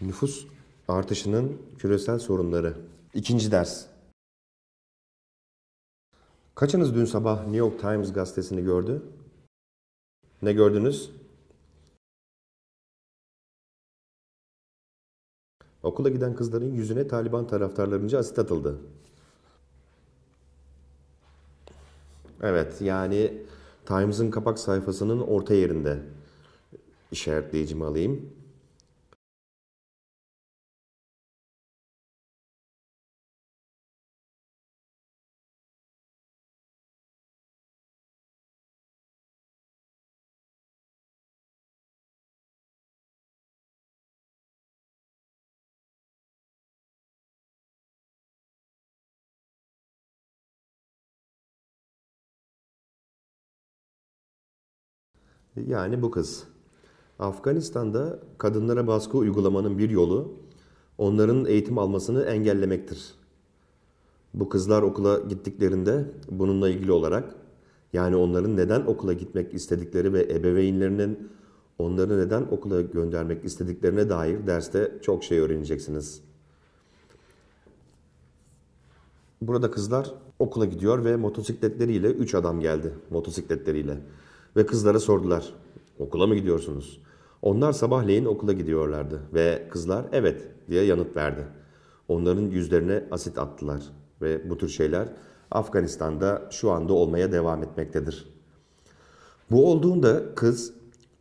Nüfus artışının küresel sorunları. İkinci ders. Kaçınız dün sabah New York Times gazetesini gördü? Ne gördünüz? Okula giden kızların yüzüne Taliban taraftarlarınca asit atıldı. Evet yani Times'ın kapak sayfasının orta yerinde işaretleyicimi alayım. Yani bu kız. Afganistan'da kadınlara baskı uygulamanın bir yolu onların eğitim almasını engellemektir. Bu kızlar okula gittiklerinde bununla ilgili olarak yani onların neden okula gitmek istedikleri ve ebeveynlerinin onları neden okula göndermek istediklerine dair derste çok şey öğreneceksiniz. Burada kızlar okula gidiyor ve motosikletleriyle 3 adam geldi motosikletleriyle ve kızlara sordular. Okula mı gidiyorsunuz? Onlar sabahleyin okula gidiyorlardı ve kızlar evet diye yanıt verdi. Onların yüzlerine asit attılar ve bu tür şeyler Afganistan'da şu anda olmaya devam etmektedir. Bu olduğunda kız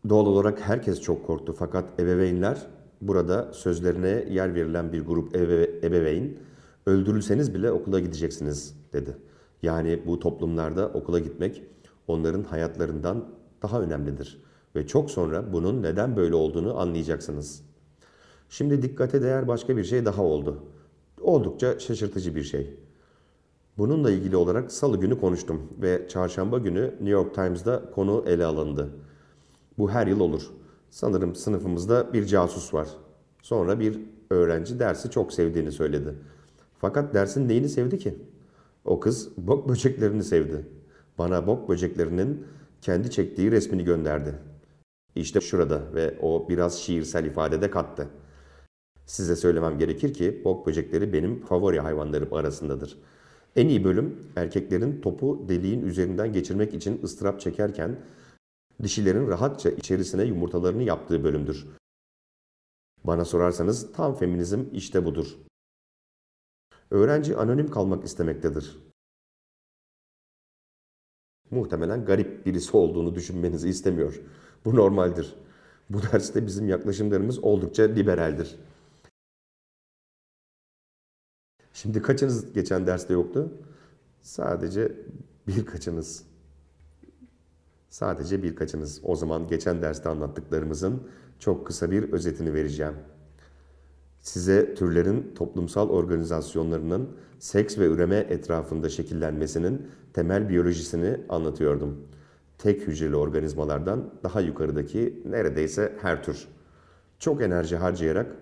doğal olarak herkes çok korktu fakat ebeveynler burada sözlerine yer verilen bir grup ebeve ebeveyn öldürülseniz bile okula gideceksiniz dedi. Yani bu toplumlarda okula gitmek onların hayatlarından daha önemlidir ve çok sonra bunun neden böyle olduğunu anlayacaksınız. Şimdi dikkate değer başka bir şey daha oldu. Oldukça şaşırtıcı bir şey. Bununla ilgili olarak salı günü konuştum ve çarşamba günü New York Times'da konu ele alındı. Bu her yıl olur. Sanırım sınıfımızda bir casus var. Sonra bir öğrenci dersi çok sevdiğini söyledi. Fakat dersin neyini sevdi ki? O kız bok böceklerini sevdi. Bana bok böceklerinin kendi çektiği resmini gönderdi. İşte şurada ve o biraz şiirsel ifadede kattı. Size söylemem gerekir ki bok böcekleri benim favori hayvanlarım arasındadır. En iyi bölüm erkeklerin topu deliğin üzerinden geçirmek için ıstırap çekerken dişilerin rahatça içerisine yumurtalarını yaptığı bölümdür. Bana sorarsanız tam feminizm işte budur. Öğrenci anonim kalmak istemektedir muhtemelen garip birisi olduğunu düşünmenizi istemiyor. Bu normaldir. Bu derste bizim yaklaşımlarımız oldukça liberaldir. Şimdi kaçınız geçen derste yoktu? Sadece birkaçınız. Sadece birkaçınız. O zaman geçen derste anlattıklarımızın çok kısa bir özetini vereceğim size türlerin toplumsal organizasyonlarının seks ve üreme etrafında şekillenmesinin temel biyolojisini anlatıyordum. Tek hücreli organizmalardan daha yukarıdaki neredeyse her tür. Çok enerji harcayarak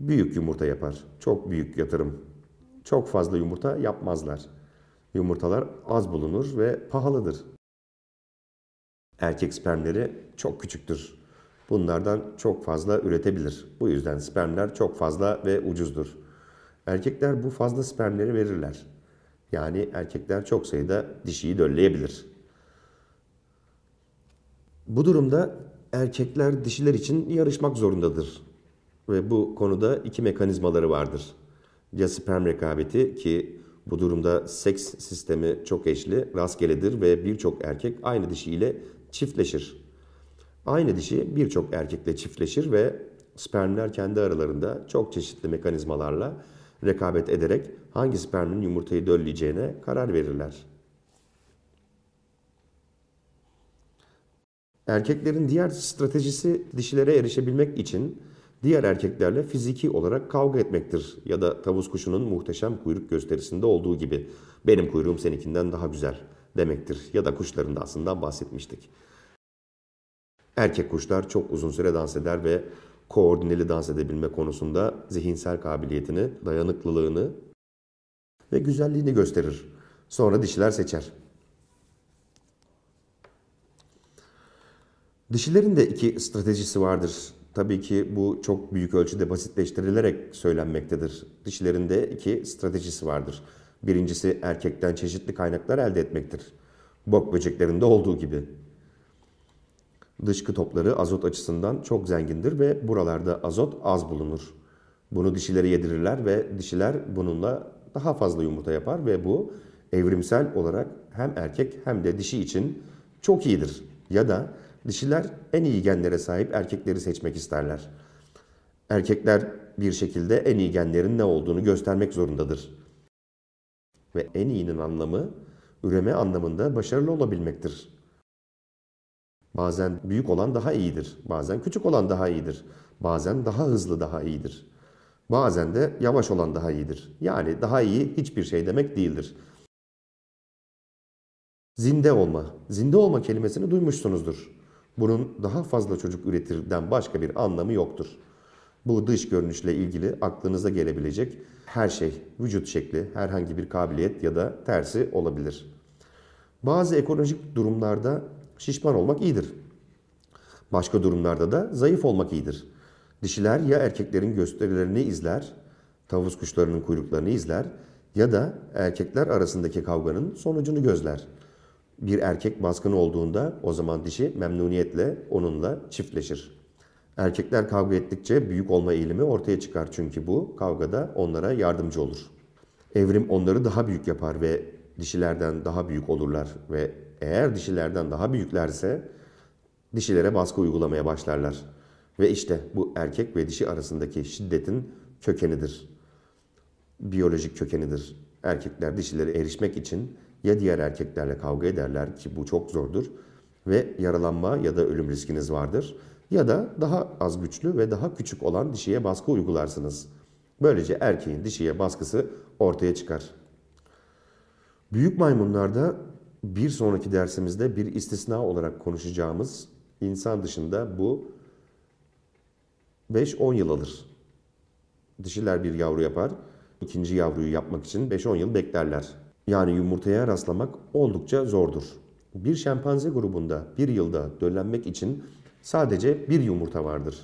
büyük yumurta yapar. Çok büyük yatırım. Çok fazla yumurta yapmazlar. Yumurtalar az bulunur ve pahalıdır. Erkek spermleri çok küçüktür bunlardan çok fazla üretebilir. Bu yüzden spermler çok fazla ve ucuzdur. Erkekler bu fazla spermleri verirler. Yani erkekler çok sayıda dişiyi dölleyebilir. Bu durumda erkekler dişiler için yarışmak zorundadır. Ve bu konuda iki mekanizmaları vardır. Ya sperm rekabeti ki bu durumda seks sistemi çok eşli, rastgeledir ve birçok erkek aynı dişiyle çiftleşir. Aynı dişi birçok erkekle çiftleşir ve spermler kendi aralarında çok çeşitli mekanizmalarla rekabet ederek hangi spermin yumurtayı dölleyeceğine karar verirler. Erkeklerin diğer stratejisi dişilere erişebilmek için diğer erkeklerle fiziki olarak kavga etmektir. Ya da tavus kuşunun muhteşem kuyruk gösterisinde olduğu gibi benim kuyruğum seninkinden daha güzel demektir. Ya da kuşların da aslında bahsetmiştik. Erkek kuşlar çok uzun süre dans eder ve koordineli dans edebilme konusunda zihinsel kabiliyetini, dayanıklılığını ve güzelliğini gösterir. Sonra dişiler seçer. Dişilerin de iki stratejisi vardır. Tabii ki bu çok büyük ölçüde basitleştirilerek söylenmektedir. Dişilerin de iki stratejisi vardır. Birincisi erkekten çeşitli kaynaklar elde etmektir. Bok böceklerinde olduğu gibi dışkı topları azot açısından çok zengindir ve buralarda azot az bulunur. Bunu dişilere yedirirler ve dişiler bununla daha fazla yumurta yapar ve bu evrimsel olarak hem erkek hem de dişi için çok iyidir. Ya da dişiler en iyi genlere sahip erkekleri seçmek isterler. Erkekler bir şekilde en iyi genlerin ne olduğunu göstermek zorundadır. Ve en iyinin anlamı üreme anlamında başarılı olabilmektir. Bazen büyük olan daha iyidir. Bazen küçük olan daha iyidir. Bazen daha hızlı daha iyidir. Bazen de yavaş olan daha iyidir. Yani daha iyi hiçbir şey demek değildir. Zinde olma. Zinde olma kelimesini duymuşsunuzdur. Bunun daha fazla çocuk üretirden başka bir anlamı yoktur. Bu dış görünüşle ilgili aklınıza gelebilecek her şey, vücut şekli, herhangi bir kabiliyet ya da tersi olabilir. Bazı ekolojik durumlarda Şişman olmak iyidir. Başka durumlarda da zayıf olmak iyidir. Dişiler ya erkeklerin gösterilerini izler, tavus kuşlarının kuyruklarını izler ya da erkekler arasındaki kavganın sonucunu gözler. Bir erkek baskın olduğunda o zaman dişi memnuniyetle onunla çiftleşir. Erkekler kavga ettikçe büyük olma eğilimi ortaya çıkar çünkü bu kavgada onlara yardımcı olur. Evrim onları daha büyük yapar ve dişilerden daha büyük olurlar ve eğer dişilerden daha büyüklerse dişilere baskı uygulamaya başlarlar. Ve işte bu erkek ve dişi arasındaki şiddetin kökenidir. Biyolojik kökenidir. Erkekler dişilere erişmek için ya diğer erkeklerle kavga ederler ki bu çok zordur ve yaralanma ya da ölüm riskiniz vardır ya da daha az güçlü ve daha küçük olan dişiye baskı uygularsınız. Böylece erkeğin dişiye baskısı ortaya çıkar. Büyük maymunlarda bir sonraki dersimizde bir istisna olarak konuşacağımız insan dışında bu 5-10 yıl alır. Dişiler bir yavru yapar. ikinci yavruyu yapmak için 5-10 yıl beklerler. Yani yumurtaya rastlamak oldukça zordur. Bir şempanze grubunda bir yılda döllenmek için sadece bir yumurta vardır.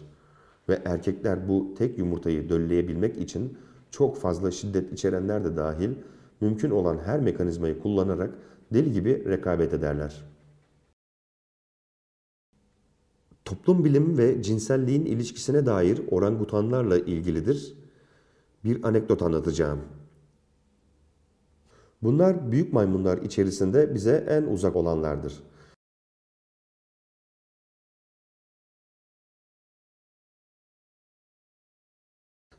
Ve erkekler bu tek yumurtayı dölleyebilmek için çok fazla şiddet içerenler de dahil mümkün olan her mekanizmayı kullanarak deli gibi rekabet ederler. Toplum bilim ve cinselliğin ilişkisine dair orangutanlarla ilgilidir. Bir anekdot anlatacağım. Bunlar büyük maymunlar içerisinde bize en uzak olanlardır.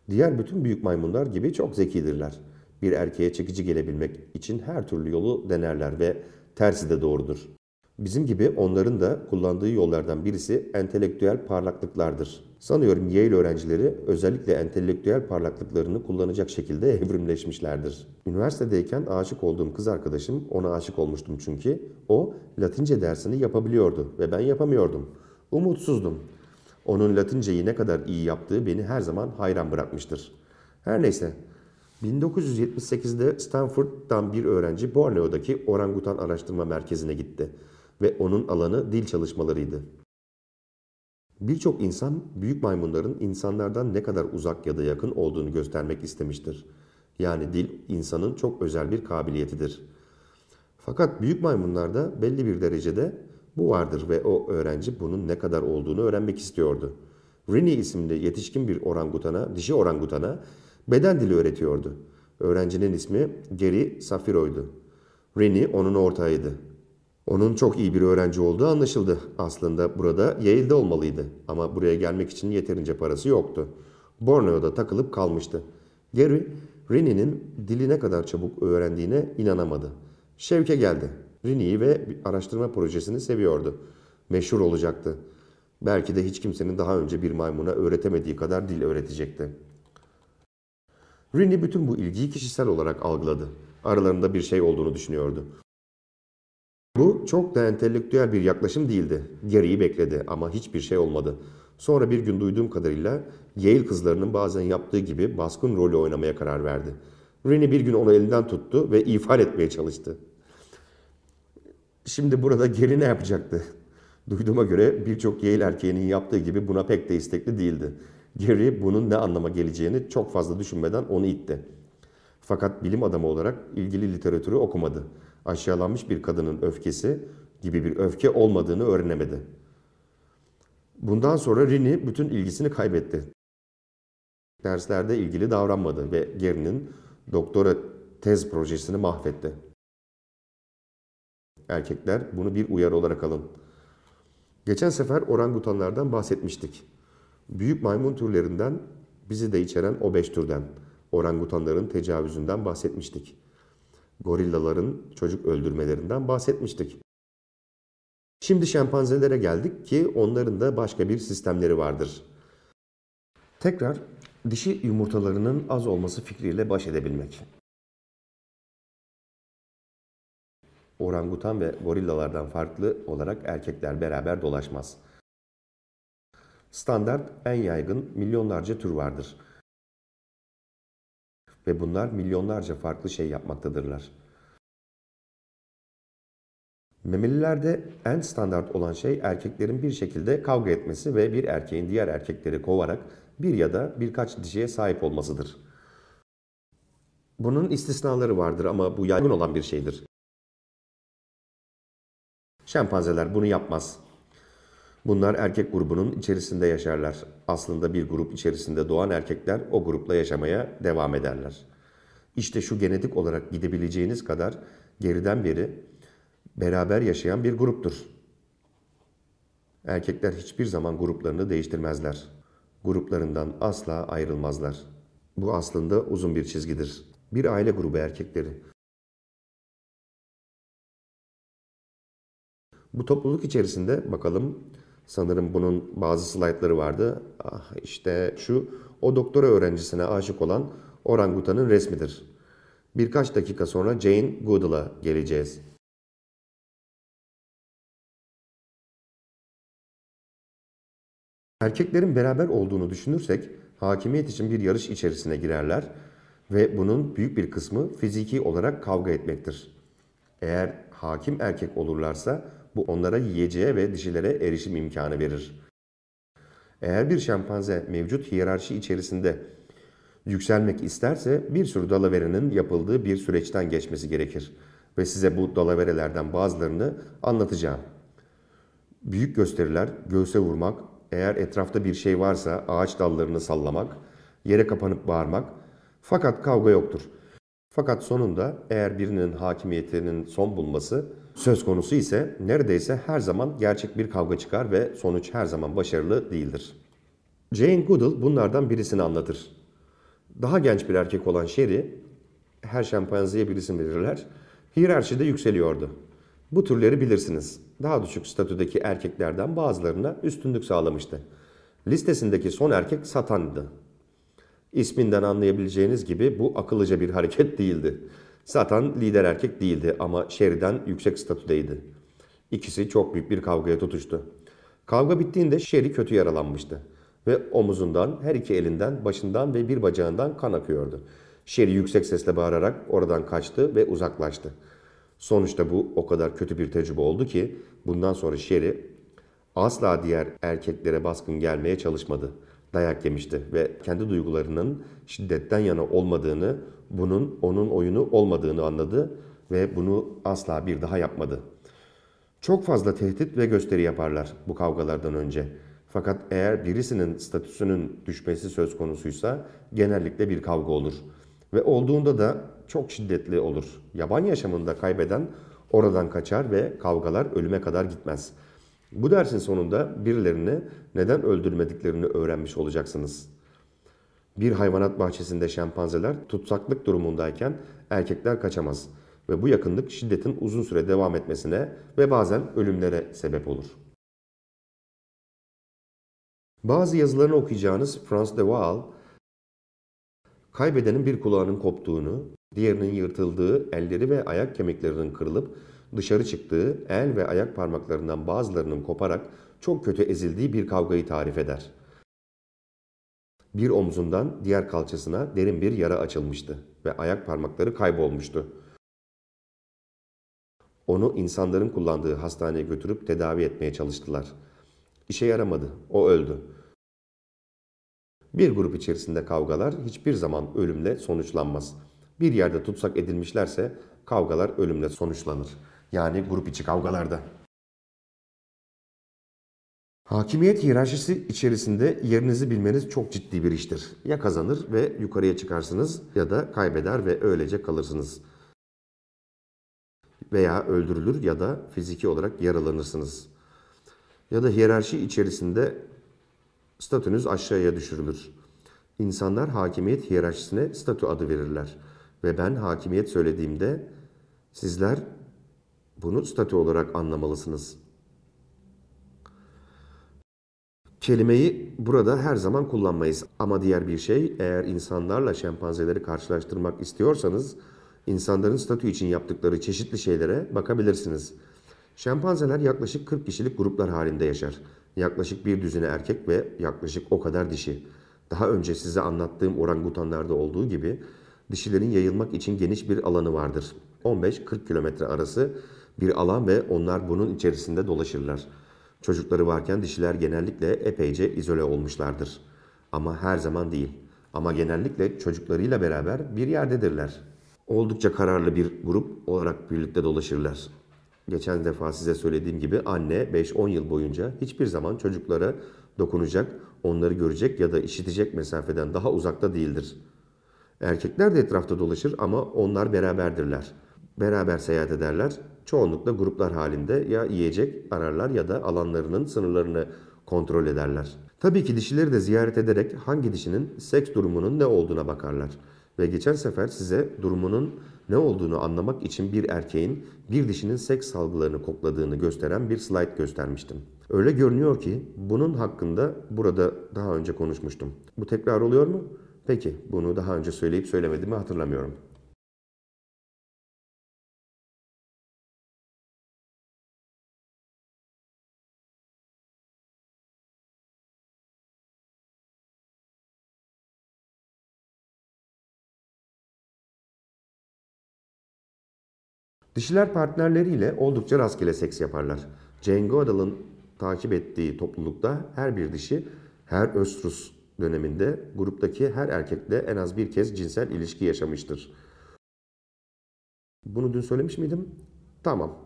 Diğer bütün büyük maymunlar gibi çok zekidirler bir erkeğe çekici gelebilmek için her türlü yolu denerler ve tersi de doğrudur. Bizim gibi onların da kullandığı yollardan birisi entelektüel parlaklıklardır. Sanıyorum Yale öğrencileri özellikle entelektüel parlaklıklarını kullanacak şekilde evrimleşmişlerdir. Üniversitedeyken aşık olduğum kız arkadaşım, ona aşık olmuştum çünkü, o Latince dersini yapabiliyordu ve ben yapamıyordum. Umutsuzdum. Onun Latinceyi ne kadar iyi yaptığı beni her zaman hayran bırakmıştır. Her neyse, 1978'de Stanford'dan bir öğrenci Borneo'daki Orangutan Araştırma Merkezi'ne gitti ve onun alanı dil çalışmalarıydı. Birçok insan büyük maymunların insanlardan ne kadar uzak ya da yakın olduğunu göstermek istemiştir. Yani dil insanın çok özel bir kabiliyetidir. Fakat büyük maymunlarda belli bir derecede bu vardır ve o öğrenci bunun ne kadar olduğunu öğrenmek istiyordu. Rini isimli yetişkin bir orangutana, dişi orangutana beden dili öğretiyordu. Öğrencinin ismi Gary Safiro'ydu. Rennie onun ortağıydı. Onun çok iyi bir öğrenci olduğu anlaşıldı. Aslında burada Yale'de olmalıydı ama buraya gelmek için yeterince parası yoktu. Borneo'da takılıp kalmıştı. Gary, Rinnie'nin dili ne kadar çabuk öğrendiğine inanamadı. Şevke geldi. Rinnie'yi ve araştırma projesini seviyordu. Meşhur olacaktı. Belki de hiç kimsenin daha önce bir maymuna öğretemediği kadar dil öğretecekti. Rini bütün bu ilgiyi kişisel olarak algıladı. Aralarında bir şey olduğunu düşünüyordu. Bu çok da entelektüel bir yaklaşım değildi. geriyi bekledi ama hiçbir şey olmadı. Sonra bir gün duyduğum kadarıyla Yale kızlarının bazen yaptığı gibi baskın rolü oynamaya karar verdi. Rini bir gün onu elinden tuttu ve ifade etmeye çalıştı. Şimdi burada geri ne yapacaktı? Duyduğuma göre birçok Yale erkeğinin yaptığı gibi buna pek de istekli değildi. Geri bunun ne anlama geleceğini çok fazla düşünmeden onu itti. Fakat bilim adamı olarak ilgili literatürü okumadı. Aşağılanmış bir kadının öfkesi gibi bir öfke olmadığını öğrenemedi. Bundan sonra Rini bütün ilgisini kaybetti. Derslerde ilgili davranmadı ve Gary'nin doktora tez projesini mahvetti. Erkekler bunu bir uyarı olarak alın. Geçen sefer orangutanlardan bahsetmiştik. Büyük maymun türlerinden bizi de içeren o beş türden, orangutanların tecavüzünden bahsetmiştik. Gorillaların çocuk öldürmelerinden bahsetmiştik. Şimdi şempanzelere geldik ki onların da başka bir sistemleri vardır. Tekrar dişi yumurtalarının az olması fikriyle baş edebilmek. Orangutan ve gorillalardan farklı olarak erkekler beraber dolaşmaz. Standart en yaygın milyonlarca tür vardır. Ve bunlar milyonlarca farklı şey yapmaktadırlar. Memelilerde en standart olan şey erkeklerin bir şekilde kavga etmesi ve bir erkeğin diğer erkekleri kovarak bir ya da birkaç dişiye sahip olmasıdır. Bunun istisnaları vardır ama bu yaygın olan bir şeydir. Şempanzeler bunu yapmaz. Bunlar erkek grubunun içerisinde yaşarlar. Aslında bir grup içerisinde doğan erkekler o grupla yaşamaya devam ederler. İşte şu genetik olarak gidebileceğiniz kadar geriden beri beraber yaşayan bir gruptur. Erkekler hiçbir zaman gruplarını değiştirmezler. Gruplarından asla ayrılmazlar. Bu aslında uzun bir çizgidir. Bir aile grubu erkekleri. Bu topluluk içerisinde bakalım Sanırım bunun bazı slaytları vardı. Ah işte şu o doktora öğrencisine aşık olan orangutanın resmidir. Birkaç dakika sonra Jane Goodall'a geleceğiz. Erkeklerin beraber olduğunu düşünürsek hakimiyet için bir yarış içerisine girerler ve bunun büyük bir kısmı fiziki olarak kavga etmektir. Eğer hakim erkek olurlarsa bu onlara yiyeceğe ve dişilere erişim imkanı verir. Eğer bir şempanze mevcut hiyerarşi içerisinde yükselmek isterse bir sürü dalaverenin yapıldığı bir süreçten geçmesi gerekir. Ve size bu dalaverelerden bazılarını anlatacağım. Büyük gösteriler, göğse vurmak, eğer etrafta bir şey varsa ağaç dallarını sallamak, yere kapanıp bağırmak. Fakat kavga yoktur. Fakat sonunda eğer birinin hakimiyetinin son bulması söz konusu ise neredeyse her zaman gerçek bir kavga çıkar ve sonuç her zaman başarılı değildir. Jane Goodall bunlardan birisini anlatır. Daha genç bir erkek olan Sherry, her şempanzeye bir isim verirler, hiyerarşide yükseliyordu. Bu türleri bilirsiniz. Daha düşük statüdeki erkeklerden bazılarına üstünlük sağlamıştı. Listesindeki son erkek Satan'dı. İsminden anlayabileceğiniz gibi bu akıllıca bir hareket değildi. Zaten lider erkek değildi ama Sheridan yüksek statüdeydi. İkisi çok büyük bir kavgaya tutuştu. Kavga bittiğinde Sherry kötü yaralanmıştı ve omuzundan, her iki elinden, başından ve bir bacağından kan akıyordu. Sherry yüksek sesle bağırarak oradan kaçtı ve uzaklaştı. Sonuçta bu o kadar kötü bir tecrübe oldu ki bundan sonra Sherry asla diğer erkeklere baskın gelmeye çalışmadı.'' dayak yemişti ve kendi duygularının şiddetten yana olmadığını, bunun onun oyunu olmadığını anladı ve bunu asla bir daha yapmadı. Çok fazla tehdit ve gösteri yaparlar bu kavgalardan önce. Fakat eğer birisinin statüsünün düşmesi söz konusuysa genellikle bir kavga olur. Ve olduğunda da çok şiddetli olur. Yaban yaşamında kaybeden oradan kaçar ve kavgalar ölüme kadar gitmez. Bu dersin sonunda birilerini neden öldürmediklerini öğrenmiş olacaksınız. Bir hayvanat bahçesinde şempanzeler tutsaklık durumundayken erkekler kaçamaz ve bu yakınlık şiddetin uzun süre devam etmesine ve bazen ölümlere sebep olur. Bazı yazılarını okuyacağınız Franz de Waal, kaybedenin bir kulağının koptuğunu, diğerinin yırtıldığı elleri ve ayak kemiklerinin kırılıp dışarı çıktığı, el ve ayak parmaklarından bazılarının koparak çok kötü ezildiği bir kavgayı tarif eder. Bir omzundan diğer kalçasına derin bir yara açılmıştı ve ayak parmakları kaybolmuştu. Onu insanların kullandığı hastaneye götürüp tedavi etmeye çalıştılar. İşe yaramadı, o öldü. Bir grup içerisinde kavgalar hiçbir zaman ölümle sonuçlanmaz. Bir yerde tutsak edilmişlerse kavgalar ölümle sonuçlanır yani grup içi kavgalarda. Hakimiyet hiyerarşisi içerisinde yerinizi bilmeniz çok ciddi bir iştir. Ya kazanır ve yukarıya çıkarsınız ya da kaybeder ve öylece kalırsınız. Veya öldürülür ya da fiziki olarak yaralanırsınız. Ya da hiyerarşi içerisinde statünüz aşağıya düşürülür. İnsanlar hakimiyet hiyerarşisine statü adı verirler. Ve ben hakimiyet söylediğimde sizler bunu statü olarak anlamalısınız. Kelimeyi burada her zaman kullanmayız. Ama diğer bir şey eğer insanlarla şempanzeleri karşılaştırmak istiyorsanız insanların statü için yaptıkları çeşitli şeylere bakabilirsiniz. Şempanzeler yaklaşık 40 kişilik gruplar halinde yaşar. Yaklaşık bir düzine erkek ve yaklaşık o kadar dişi. Daha önce size anlattığım orangutanlarda olduğu gibi dişilerin yayılmak için geniş bir alanı vardır. 15-40 kilometre arası bir alan ve onlar bunun içerisinde dolaşırlar. Çocukları varken dişiler genellikle epeyce izole olmuşlardır. Ama her zaman değil. Ama genellikle çocuklarıyla beraber bir yerdedirler. Oldukça kararlı bir grup olarak birlikte dolaşırlar. Geçen defa size söylediğim gibi anne 5-10 yıl boyunca hiçbir zaman çocuklara dokunacak, onları görecek ya da işitecek mesafeden daha uzakta değildir. Erkekler de etrafta dolaşır ama onlar beraberdirler. Beraber seyahat ederler çoğunlukla gruplar halinde ya yiyecek ararlar ya da alanlarının sınırlarını kontrol ederler. Tabii ki dişileri de ziyaret ederek hangi dişinin seks durumunun ne olduğuna bakarlar. Ve geçen sefer size durumunun ne olduğunu anlamak için bir erkeğin bir dişinin seks salgılarını kokladığını gösteren bir slide göstermiştim. Öyle görünüyor ki bunun hakkında burada daha önce konuşmuştum. Bu tekrar oluyor mu? Peki bunu daha önce söyleyip söylemediğimi hatırlamıyorum. Dişiler partnerleriyle oldukça rastgele seks yaparlar. Jane Goodall'ın takip ettiği toplulukta her bir dişi her östrus döneminde gruptaki her erkekle en az bir kez cinsel ilişki yaşamıştır. Bunu dün söylemiş miydim? Tamam.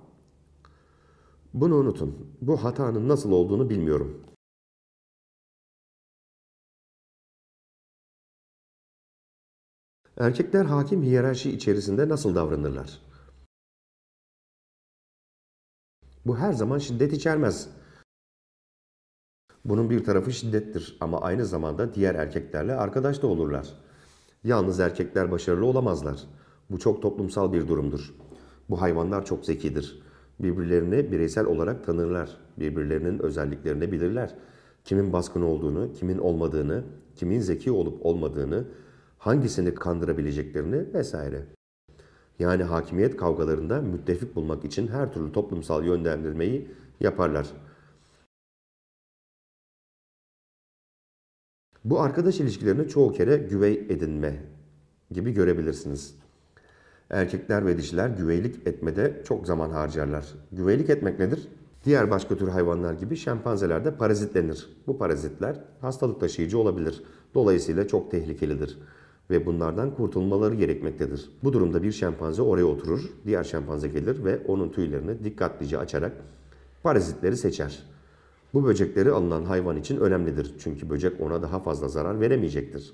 Bunu unutun. Bu hatanın nasıl olduğunu bilmiyorum. Erkekler hakim hiyerarşi içerisinde nasıl davranırlar? Bu her zaman şiddet içermez. Bunun bir tarafı şiddettir ama aynı zamanda diğer erkeklerle arkadaş da olurlar. Yalnız erkekler başarılı olamazlar. Bu çok toplumsal bir durumdur. Bu hayvanlar çok zekidir. Birbirlerini bireysel olarak tanırlar. Birbirlerinin özelliklerini bilirler. Kimin baskın olduğunu, kimin olmadığını, kimin zeki olup olmadığını, hangisini kandırabileceklerini vesaire yani hakimiyet kavgalarında müttefik bulmak için her türlü toplumsal yönlendirmeyi yaparlar. Bu arkadaş ilişkilerini çoğu kere güvey edinme gibi görebilirsiniz. Erkekler ve dişiler güveylik etmede çok zaman harcarlar. Güveylik etmek nedir? Diğer başka tür hayvanlar gibi şempanzelerde parazitlenir. Bu parazitler hastalık taşıyıcı olabilir. Dolayısıyla çok tehlikelidir ve bunlardan kurtulmaları gerekmektedir. Bu durumda bir şempanze oraya oturur, diğer şempanze gelir ve onun tüylerini dikkatlice açarak parazitleri seçer. Bu böcekleri alınan hayvan için önemlidir çünkü böcek ona daha fazla zarar veremeyecektir.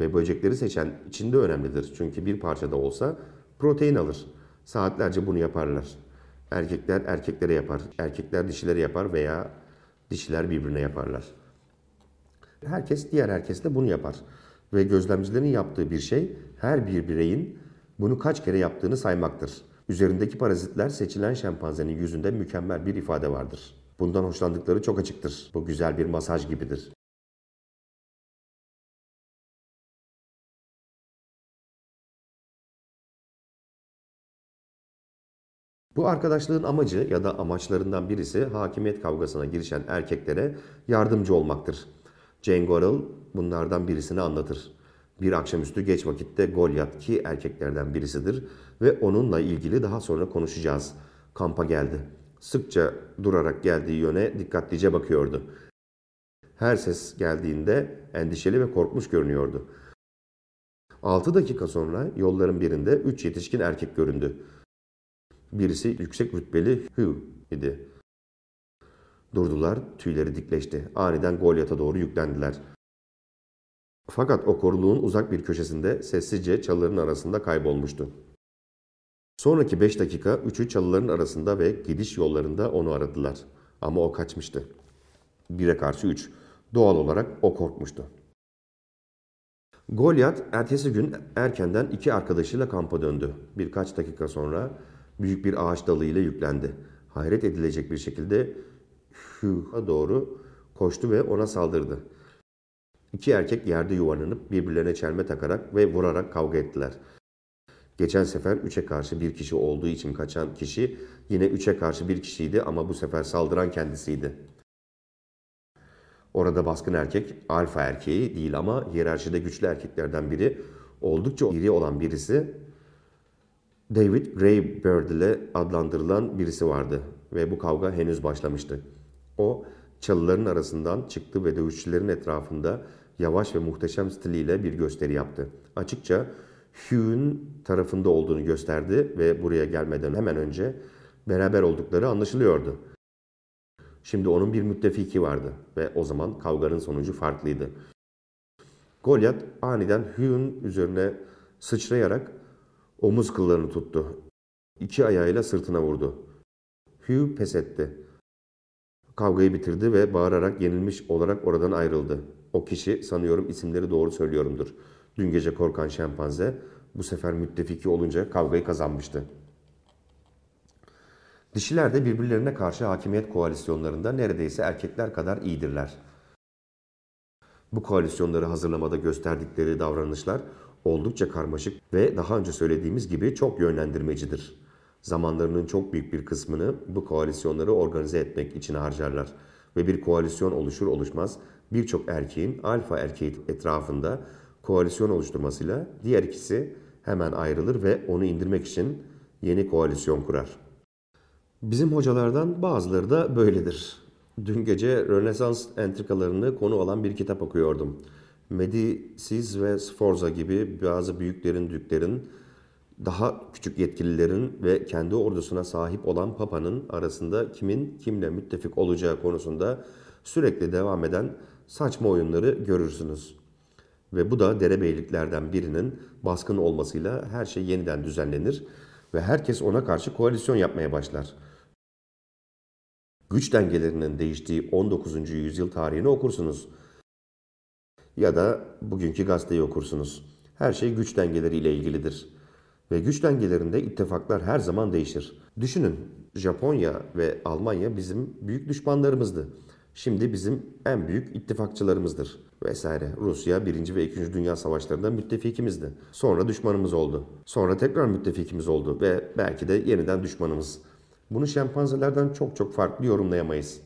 Ve böcekleri seçen için de önemlidir çünkü bir parça da olsa protein alır. Saatlerce bunu yaparlar. Erkekler erkeklere yapar, erkekler dişilere yapar veya dişiler birbirine yaparlar. Herkes diğer herkes de bunu yapar ve gözlemcilerin yaptığı bir şey her bir bireyin bunu kaç kere yaptığını saymaktır. Üzerindeki parazitler seçilen şempanzenin yüzünde mükemmel bir ifade vardır. Bundan hoşlandıkları çok açıktır. Bu güzel bir masaj gibidir. Bu arkadaşlığın amacı ya da amaçlarından birisi hakimiyet kavgasına girişen erkeklere yardımcı olmaktır. Jane Goodall bunlardan birisini anlatır. Bir akşamüstü geç vakitte Goliath ki erkeklerden birisidir ve onunla ilgili daha sonra konuşacağız. Kampa geldi. Sıkça durarak geldiği yöne dikkatlice bakıyordu. Her ses geldiğinde endişeli ve korkmuş görünüyordu. 6 dakika sonra yolların birinde 3 yetişkin erkek göründü. Birisi yüksek rütbeli Hugh idi. Durdular, tüyleri dikleşti. Aniden Golyat'a doğru yüklendiler. Fakat o koruluğun uzak bir köşesinde sessizce çalıların arasında kaybolmuştu. Sonraki beş dakika üçü çalıların arasında ve gidiş yollarında onu aradılar. Ama o kaçmıştı. Bire karşı üç. Doğal olarak o korkmuştu. Goliath ertesi gün erkenden iki arkadaşıyla kampa döndü. Birkaç dakika sonra büyük bir ağaç dalıyla yüklendi. Hayret edilecek bir şekilde Hüh'a doğru koştu ve ona saldırdı. İki erkek yerde yuvarlanıp birbirlerine çelme takarak ve vurarak kavga ettiler. Geçen sefer 3'e karşı bir kişi olduğu için kaçan kişi yine 3'e karşı bir kişiydi ama bu sefer saldıran kendisiydi. Orada baskın erkek alfa erkeği değil ama hiyerarşide güçlü erkeklerden biri oldukça iri olan birisi David Greybird ile adlandırılan birisi vardı ve bu kavga henüz başlamıştı. O çalıların arasından çıktı ve dövüşçülerin etrafında yavaş ve muhteşem stiliyle bir gösteri yaptı. Açıkça Hugh'un tarafında olduğunu gösterdi ve buraya gelmeden hemen önce beraber oldukları anlaşılıyordu. Şimdi onun bir müttefiki vardı ve o zaman kavganın sonucu farklıydı. Goliath aniden Hugh'un üzerine sıçrayarak omuz kıllarını tuttu. İki ayağıyla sırtına vurdu. Hugh pes etti. Kavgayı bitirdi ve bağırarak yenilmiş olarak oradan ayrıldı. O kişi sanıyorum isimleri doğru söylüyorumdur. Dün gece korkan şempanze bu sefer müttefiki olunca kavgayı kazanmıştı. Dişiler de birbirlerine karşı hakimiyet koalisyonlarında neredeyse erkekler kadar iyidirler. Bu koalisyonları hazırlamada gösterdikleri davranışlar oldukça karmaşık ve daha önce söylediğimiz gibi çok yönlendirmecidir. Zamanlarının çok büyük bir kısmını bu koalisyonları organize etmek için harcarlar ve bir koalisyon oluşur oluşmaz birçok erkeğin alfa erkeği etrafında koalisyon oluşturmasıyla diğer ikisi hemen ayrılır ve onu indirmek için yeni koalisyon kurar. Bizim hocalardan bazıları da böyledir. Dün gece Rönesans entrikalarını konu alan bir kitap okuyordum. Medisiz ve Sforza gibi bazı büyüklerin, düklerin daha küçük yetkililerin ve kendi ordusuna sahip olan Papa'nın arasında kimin kimle müttefik olacağı konusunda sürekli devam eden saçma oyunları görürsünüz. Ve bu da derebeyliklerden birinin baskın olmasıyla her şey yeniden düzenlenir ve herkes ona karşı koalisyon yapmaya başlar. Güç dengelerinin değiştiği 19. yüzyıl tarihini okursunuz. Ya da bugünkü gazeteyi okursunuz. Her şey güç dengeleriyle ilgilidir.'' Ve güç dengelerinde ittifaklar her zaman değişir. Düşünün Japonya ve Almanya bizim büyük düşmanlarımızdı. Şimdi bizim en büyük ittifakçılarımızdır vesaire. Rusya 1. ve 2. Dünya Savaşlarında müttefikimizdi. Sonra düşmanımız oldu. Sonra tekrar müttefikimiz oldu ve belki de yeniden düşmanımız. Bunu şempanzelerden çok çok farklı yorumlayamayız.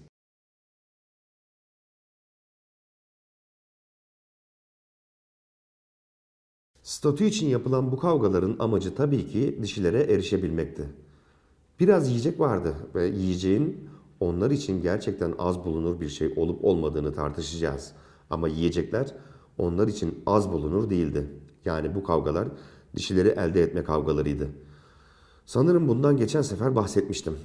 Statü için yapılan bu kavgaların amacı tabii ki dişilere erişebilmekti. Biraz yiyecek vardı ve yiyeceğin onlar için gerçekten az bulunur bir şey olup olmadığını tartışacağız. Ama yiyecekler onlar için az bulunur değildi. Yani bu kavgalar dişileri elde etme kavgalarıydı. Sanırım bundan geçen sefer bahsetmiştim.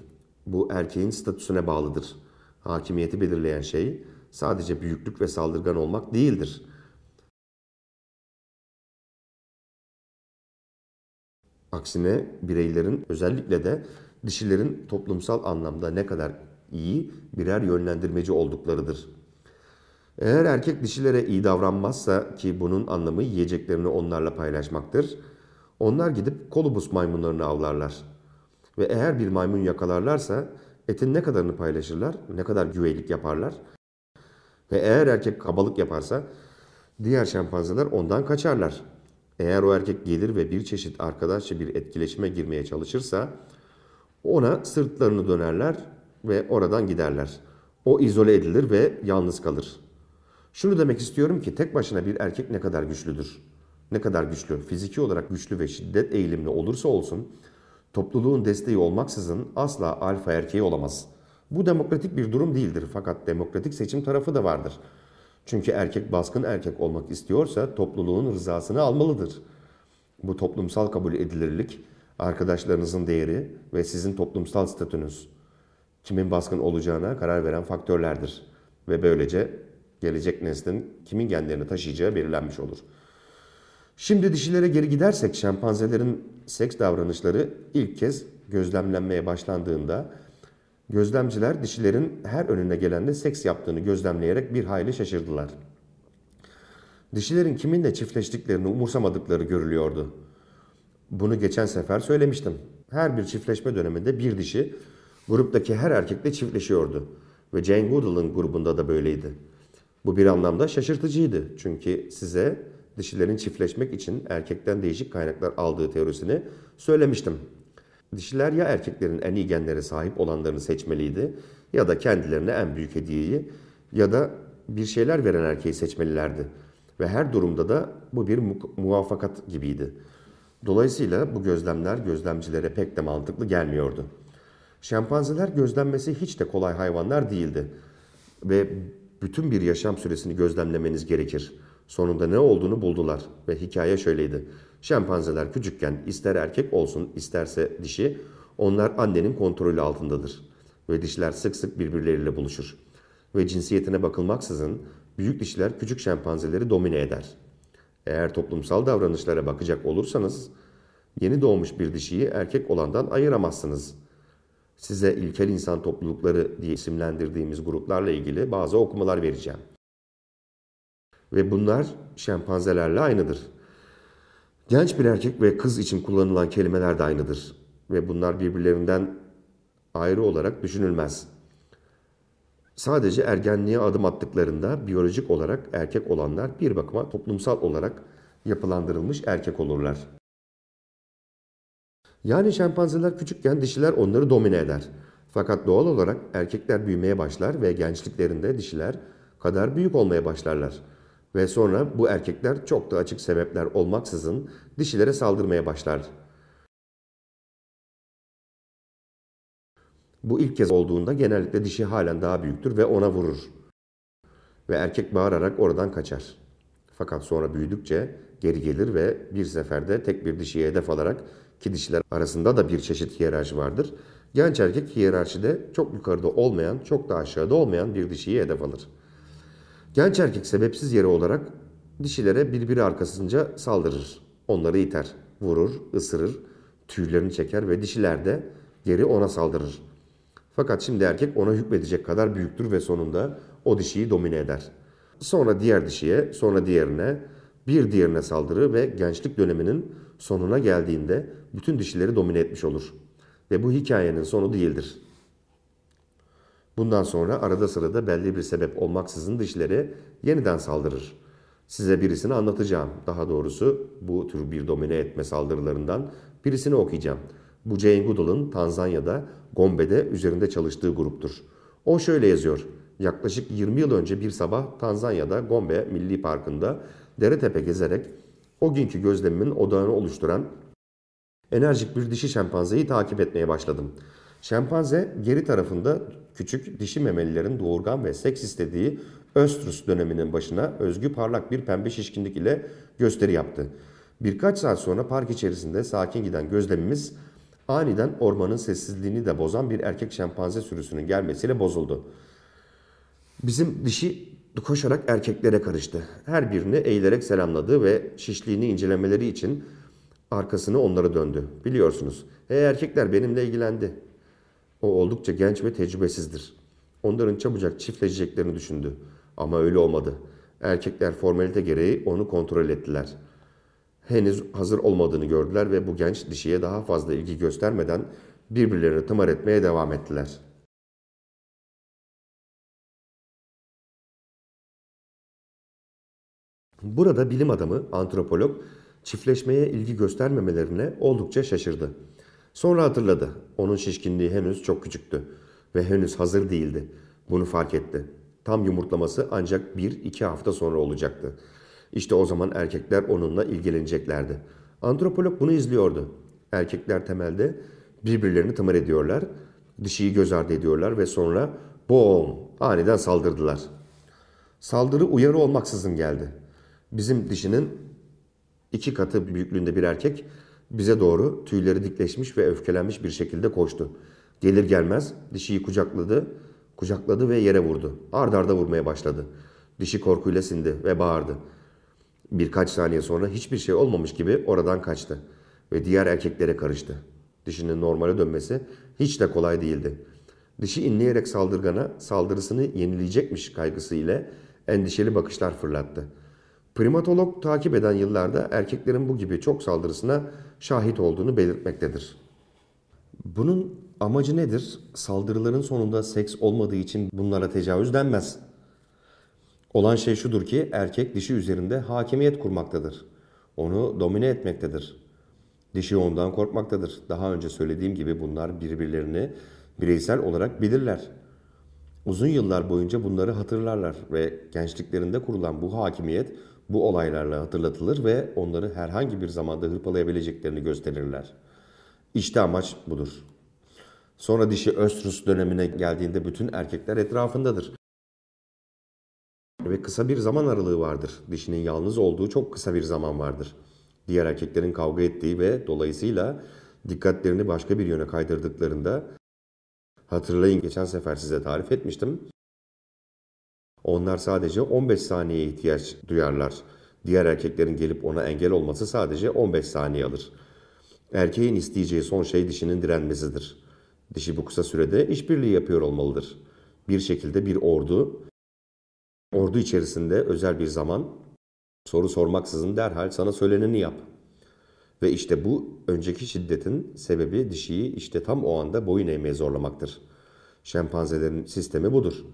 Bu erkeğin statüsüne bağlıdır. Hakimiyeti belirleyen şey sadece büyüklük ve saldırgan olmak değildir. Aksine bireylerin özellikle de dişilerin toplumsal anlamda ne kadar iyi birer yönlendirmeci olduklarıdır. Eğer erkek dişilere iyi davranmazsa ki bunun anlamı yiyeceklerini onlarla paylaşmaktır, onlar gidip kolobus maymunlarını avlarlar. Ve eğer bir maymun yakalarlarsa etin ne kadarını paylaşırlar, ne kadar güveylik yaparlar. Ve eğer erkek kabalık yaparsa diğer şempanzeler ondan kaçarlar.'' Eğer o erkek gelir ve bir çeşit arkadaşça bir etkileşime girmeye çalışırsa ona sırtlarını dönerler ve oradan giderler. O izole edilir ve yalnız kalır. Şunu demek istiyorum ki tek başına bir erkek ne kadar güçlüdür? Ne kadar güçlü? Fiziki olarak güçlü ve şiddet eğilimli olursa olsun topluluğun desteği olmaksızın asla alfa erkeği olamaz. Bu demokratik bir durum değildir fakat demokratik seçim tarafı da vardır. Çünkü erkek baskın erkek olmak istiyorsa topluluğun rızasını almalıdır. Bu toplumsal kabul edilirlik, arkadaşlarınızın değeri ve sizin toplumsal statünüz kimin baskın olacağına karar veren faktörlerdir. Ve böylece gelecek neslin kimin genlerini taşıyacağı belirlenmiş olur. Şimdi dişilere geri gidersek şempanzelerin seks davranışları ilk kez gözlemlenmeye başlandığında Gözlemciler dişilerin her önüne gelende seks yaptığını gözlemleyerek bir hayli şaşırdılar. Dişilerin kiminle çiftleştiklerini umursamadıkları görülüyordu. Bunu geçen sefer söylemiştim. Her bir çiftleşme döneminde bir dişi gruptaki her erkekle çiftleşiyordu ve Jane Goodall'ın grubunda da böyleydi. Bu bir anlamda şaşırtıcıydı çünkü size dişilerin çiftleşmek için erkekten değişik kaynaklar aldığı teorisini söylemiştim. Dişiler ya erkeklerin en iyi genlere sahip olanlarını seçmeliydi ya da kendilerine en büyük hediyeyi ya da bir şeyler veren erkeği seçmelilerdi. Ve her durumda da bu bir mu muvaffakat gibiydi. Dolayısıyla bu gözlemler gözlemcilere pek de mantıklı gelmiyordu. Şempanzeler gözlenmesi hiç de kolay hayvanlar değildi. Ve bütün bir yaşam süresini gözlemlemeniz gerekir. Sonunda ne olduğunu buldular ve hikaye şöyleydi. Şempanzeler küçükken ister erkek olsun isterse dişi onlar annenin kontrolü altındadır ve dişler sık sık birbirleriyle buluşur. Ve cinsiyetine bakılmaksızın büyük dişler küçük şempanzeleri domine eder. Eğer toplumsal davranışlara bakacak olursanız yeni doğmuş bir dişiyi erkek olandan ayıramazsınız. Size ilkel insan toplulukları diye isimlendirdiğimiz gruplarla ilgili bazı okumalar vereceğim. Ve bunlar şempanzelerle aynıdır. Genç bir erkek ve kız için kullanılan kelimeler de aynıdır ve bunlar birbirlerinden ayrı olarak düşünülmez. Sadece ergenliğe adım attıklarında biyolojik olarak erkek olanlar bir bakıma toplumsal olarak yapılandırılmış erkek olurlar. Yani şempanzeler küçükken dişiler onları domine eder. Fakat doğal olarak erkekler büyümeye başlar ve gençliklerinde dişiler kadar büyük olmaya başlarlar. Ve sonra bu erkekler çok da açık sebepler olmaksızın dişilere saldırmaya başlar. Bu ilk kez olduğunda genellikle dişi halen daha büyüktür ve ona vurur. Ve erkek bağırarak oradan kaçar. Fakat sonra büyüdükçe geri gelir ve bir seferde tek bir dişiye hedef alarak ki dişiler arasında da bir çeşit hiyerarşi vardır. Genç erkek hiyerarşide çok yukarıda olmayan, çok da aşağıda olmayan bir dişiyi hedef alır. Genç erkek sebepsiz yere olarak dişilere birbiri arkasınca saldırır. Onları iter, vurur, ısırır, tüylerini çeker ve dişiler de geri ona saldırır. Fakat şimdi erkek ona hükmedecek kadar büyüktür ve sonunda o dişiyi domine eder. Sonra diğer dişiye, sonra diğerine, bir diğerine saldırır ve gençlik döneminin sonuna geldiğinde bütün dişileri domine etmiş olur. Ve bu hikayenin sonu değildir. Bundan sonra arada sırada belli bir sebep olmaksızın dişleri yeniden saldırır. Size birisini anlatacağım. Daha doğrusu bu tür bir domine etme saldırılarından birisini okuyacağım. Bu Jane Goodall'ın Tanzanya'da Gombe'de üzerinde çalıştığı gruptur. O şöyle yazıyor. Yaklaşık 20 yıl önce bir sabah Tanzanya'da Gombe Milli Parkı'nda dere tepe gezerek o günkü gözlemimin odağını oluşturan enerjik bir dişi şempanzeyi takip etmeye başladım. Şempanze geri tarafında küçük dişi memelilerin doğurgan ve seks istediği östrus döneminin başına özgü parlak bir pembe şişkinlik ile gösteri yaptı. Birkaç saat sonra park içerisinde sakin giden gözlemimiz aniden ormanın sessizliğini de bozan bir erkek şempanze sürüsünün gelmesiyle bozuldu. Bizim dişi koşarak erkeklere karıştı. Her birini eğilerek selamladı ve şişliğini incelemeleri için arkasını onlara döndü. Biliyorsunuz, hey erkekler benimle ilgilendi. O oldukça genç ve tecrübesizdir. Onların çabucak çiftleşeceklerini düşündü. Ama öyle olmadı. Erkekler formalite gereği onu kontrol ettiler. Henüz hazır olmadığını gördüler ve bu genç dişiye daha fazla ilgi göstermeden birbirlerini tımar etmeye devam ettiler. Burada bilim adamı, antropolog, çiftleşmeye ilgi göstermemelerine oldukça şaşırdı. Sonra hatırladı. Onun şişkinliği henüz çok küçüktü ve henüz hazır değildi. Bunu fark etti. Tam yumurtlaması ancak bir iki hafta sonra olacaktı. İşte o zaman erkekler onunla ilgileneceklerdi. Antropolog bunu izliyordu. Erkekler temelde birbirlerini tımar ediyorlar, dişiyi göz ardı ediyorlar ve sonra boğum aniden saldırdılar. Saldırı uyarı olmaksızın geldi. Bizim dişinin iki katı büyüklüğünde bir erkek bize doğru tüyleri dikleşmiş ve öfkelenmiş bir şekilde koştu. Gelir gelmez dişiyi kucakladı, kucakladı ve yere vurdu. Ard arda vurmaya başladı. Dişi korkuyla sindi ve bağırdı. Birkaç saniye sonra hiçbir şey olmamış gibi oradan kaçtı ve diğer erkeklere karıştı. Dişinin normale dönmesi hiç de kolay değildi. Dişi inleyerek saldırgana saldırısını yenileyecekmiş kaygısı ile endişeli bakışlar fırlattı. Primatolog takip eden yıllarda erkeklerin bu gibi çok saldırısına şahit olduğunu belirtmektedir. Bunun amacı nedir? Saldırıların sonunda seks olmadığı için bunlara tecavüz denmez. Olan şey şudur ki erkek dişi üzerinde hakimiyet kurmaktadır. Onu domine etmektedir. Dişi ondan korkmaktadır. Daha önce söylediğim gibi bunlar birbirlerini bireysel olarak bilirler. Uzun yıllar boyunca bunları hatırlarlar ve gençliklerinde kurulan bu hakimiyet bu olaylarla hatırlatılır ve onları herhangi bir zamanda hırpalayabileceklerini gösterirler. İşte amaç budur. Sonra dişi Östrus dönemine geldiğinde bütün erkekler etrafındadır. Ve kısa bir zaman aralığı vardır. Dişinin yalnız olduğu çok kısa bir zaman vardır. Diğer erkeklerin kavga ettiği ve dolayısıyla dikkatlerini başka bir yöne kaydırdıklarında hatırlayın geçen sefer size tarif etmiştim. Onlar sadece 15 saniyeye ihtiyaç duyarlar. Diğer erkeklerin gelip ona engel olması sadece 15 saniye alır. Erkeğin isteyeceği son şey dişinin direnmesidir. Dişi bu kısa sürede işbirliği yapıyor olmalıdır. Bir şekilde bir ordu, ordu içerisinde özel bir zaman soru sormaksızın derhal sana söyleneni yap. Ve işte bu önceki şiddetin sebebi dişiyi işte tam o anda boyun eğmeye zorlamaktır. Şempanzelerin sistemi budur.''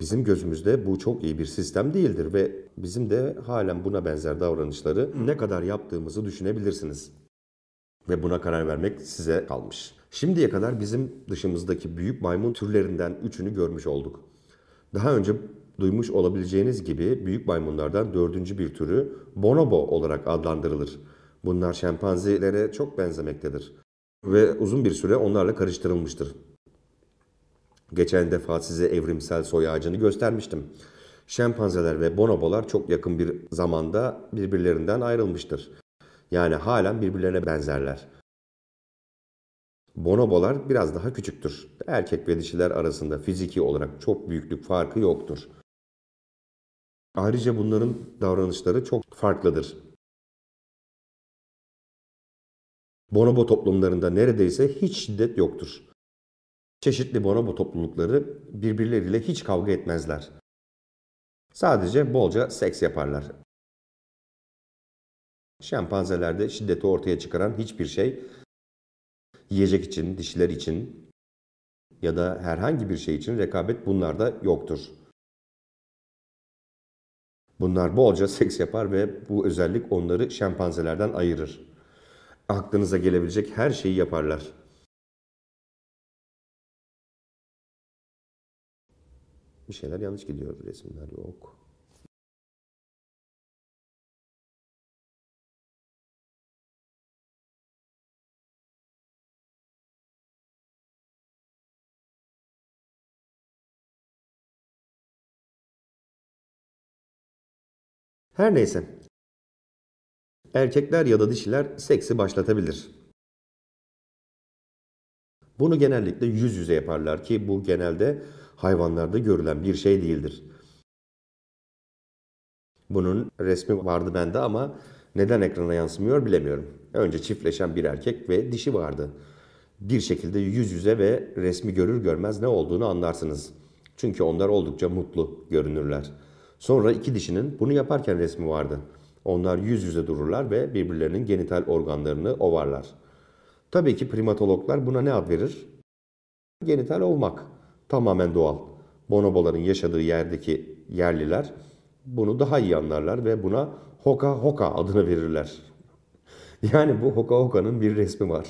Bizim gözümüzde bu çok iyi bir sistem değildir ve bizim de halen buna benzer davranışları ne kadar yaptığımızı düşünebilirsiniz. Ve buna karar vermek size kalmış. Şimdiye kadar bizim dışımızdaki büyük maymun türlerinden üçünü görmüş olduk. Daha önce duymuş olabileceğiniz gibi büyük maymunlardan dördüncü bir türü bonobo olarak adlandırılır. Bunlar şempanzelere çok benzemektedir ve uzun bir süre onlarla karıştırılmıştır. Geçen defa size evrimsel soy ağacını göstermiştim. Şempanzeler ve bonobolar çok yakın bir zamanda birbirlerinden ayrılmıştır. Yani halen birbirlerine benzerler. Bonobolar biraz daha küçüktür. Erkek ve dişiler arasında fiziki olarak çok büyüklük farkı yoktur. Ayrıca bunların davranışları çok farklıdır. Bonobo toplumlarında neredeyse hiç şiddet yoktur. Çeşitli bonobo toplulukları birbirleriyle hiç kavga etmezler. Sadece bolca seks yaparlar. Şempanzelerde şiddeti ortaya çıkaran hiçbir şey yiyecek için, dişiler için ya da herhangi bir şey için rekabet bunlarda yoktur. Bunlar bolca seks yapar ve bu özellik onları şempanzelerden ayırır. Aklınıza gelebilecek her şeyi yaparlar. Bir şeyler yanlış gidiyor resimler yok. Her neyse. Erkekler ya da dişiler seksi başlatabilir. Bunu genellikle yüz yüze yaparlar ki bu genelde hayvanlarda görülen bir şey değildir. Bunun resmi vardı bende ama neden ekrana yansımıyor bilemiyorum. Önce çiftleşen bir erkek ve dişi vardı. Bir şekilde yüz yüze ve resmi görür görmez ne olduğunu anlarsınız. Çünkü onlar oldukça mutlu görünürler. Sonra iki dişinin bunu yaparken resmi vardı. Onlar yüz yüze dururlar ve birbirlerinin genital organlarını ovarlar. Tabii ki primatologlar buna ne ad verir? Genital olmak tamamen doğal. Bonoboların yaşadığı yerdeki yerliler bunu daha iyi anlarlar ve buna Hoka Hoka adını verirler. Yani bu Hoka Hoka'nın bir resmi var.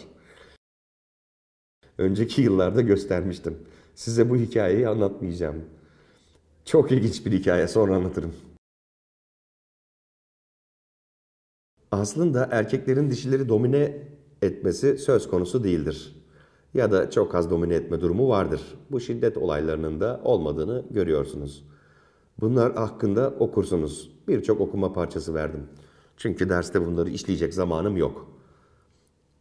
Önceki yıllarda göstermiştim. Size bu hikayeyi anlatmayacağım. Çok ilginç bir hikaye sonra anlatırım. Aslında erkeklerin dişileri domine etmesi söz konusu değildir ya da çok az domine etme durumu vardır. Bu şiddet olaylarının da olmadığını görüyorsunuz. Bunlar hakkında okursunuz. Birçok okuma parçası verdim. Çünkü derste bunları işleyecek zamanım yok.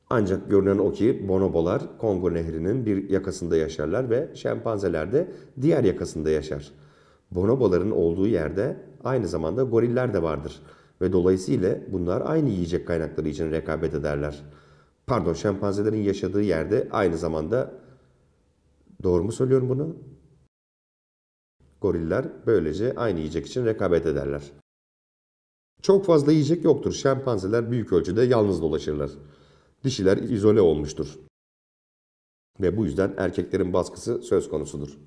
Ancak görünen o ki bonobolar Kongo nehrinin bir yakasında yaşarlar ve şempanzeler de diğer yakasında yaşar. Bonoboların olduğu yerde aynı zamanda goriller de vardır ve dolayısıyla bunlar aynı yiyecek kaynakları için rekabet ederler.'' pardon şempanzelerin yaşadığı yerde aynı zamanda doğru mu söylüyorum bunu? Goriller böylece aynı yiyecek için rekabet ederler. Çok fazla yiyecek yoktur. Şempanzeler büyük ölçüde yalnız dolaşırlar. Dişiler izole olmuştur. Ve bu yüzden erkeklerin baskısı söz konusudur.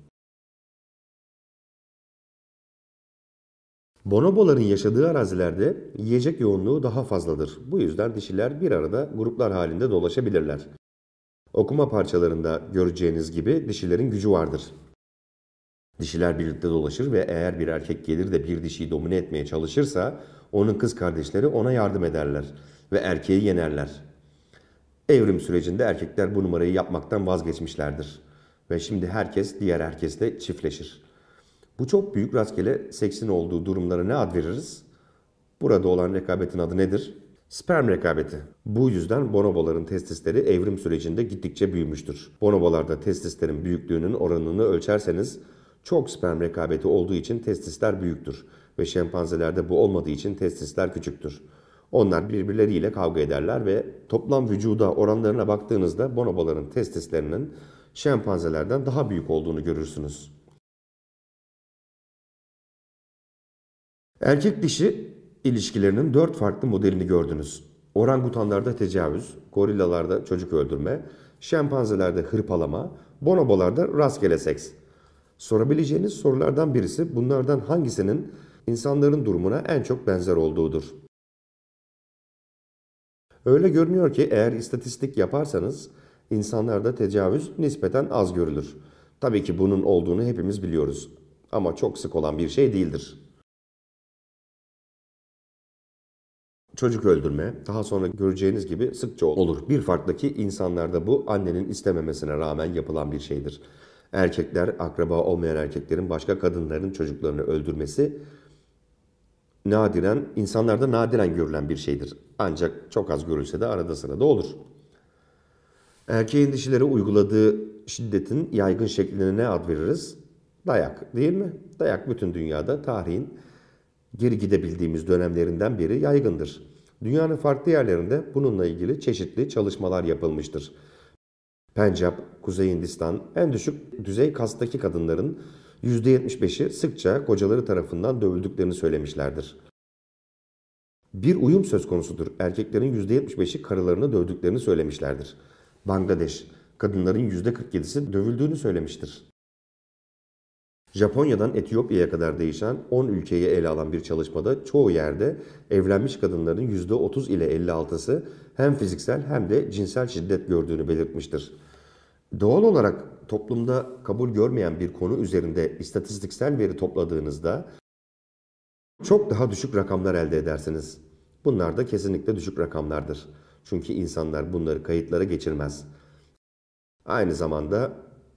Bonoboların yaşadığı arazilerde yiyecek yoğunluğu daha fazladır. Bu yüzden dişiler bir arada gruplar halinde dolaşabilirler. Okuma parçalarında göreceğiniz gibi dişilerin gücü vardır. Dişiler birlikte dolaşır ve eğer bir erkek gelir de bir dişiyi domine etmeye çalışırsa onun kız kardeşleri ona yardım ederler ve erkeği yenerler. Evrim sürecinde erkekler bu numarayı yapmaktan vazgeçmişlerdir ve şimdi herkes diğer herkesle çiftleşir. Bu çok büyük rastgele seksin olduğu durumlara ne ad veririz? Burada olan rekabetin adı nedir? Sperm rekabeti. Bu yüzden bonoboların testisleri evrim sürecinde gittikçe büyümüştür. Bonobolarda testislerin büyüklüğünün oranını ölçerseniz çok sperm rekabeti olduğu için testisler büyüktür ve şempanzelerde bu olmadığı için testisler küçüktür. Onlar birbirleriyle kavga ederler ve toplam vücuda oranlarına baktığınızda bonoboların testislerinin şempanzelerden daha büyük olduğunu görürsünüz. Erkek dişi ilişkilerinin dört farklı modelini gördünüz. Orangutanlarda tecavüz, gorillalarda çocuk öldürme, şempanzelerde hırpalama, bonobolarda rastgele seks. Sorabileceğiniz sorulardan birisi bunlardan hangisinin insanların durumuna en çok benzer olduğudur. Öyle görünüyor ki eğer istatistik yaparsanız insanlarda tecavüz nispeten az görülür. Tabii ki bunun olduğunu hepimiz biliyoruz ama çok sık olan bir şey değildir. çocuk öldürme daha sonra göreceğiniz gibi sıkça olur. Bir farklı insanlarda bu annenin istememesine rağmen yapılan bir şeydir. Erkekler, akraba olmayan erkeklerin başka kadınların çocuklarını öldürmesi nadiren, insanlarda nadiren görülen bir şeydir. Ancak çok az görülse de arada sırada olur. Erkeğin dişilere uyguladığı şiddetin yaygın şekline ne ad veririz? Dayak değil mi? Dayak bütün dünyada tarihin geri gidebildiğimiz dönemlerinden biri yaygındır. Dünyanın farklı yerlerinde bununla ilgili çeşitli çalışmalar yapılmıştır. Pencap, Kuzey Hindistan en düşük düzey kastaki kadınların %75'i sıkça kocaları tarafından dövüldüklerini söylemişlerdir. Bir uyum söz konusudur. Erkeklerin %75'i karılarını dövdüklerini söylemişlerdir. Bangladeş, kadınların %47'si dövüldüğünü söylemiştir. Japonya'dan Etiyopya'ya kadar değişen 10 ülkeyi ele alan bir çalışmada çoğu yerde evlenmiş kadınların %30 ile 56'sı hem fiziksel hem de cinsel şiddet gördüğünü belirtmiştir. Doğal olarak toplumda kabul görmeyen bir konu üzerinde istatistiksel veri topladığınızda çok daha düşük rakamlar elde edersiniz. Bunlar da kesinlikle düşük rakamlardır. Çünkü insanlar bunları kayıtlara geçirmez. Aynı zamanda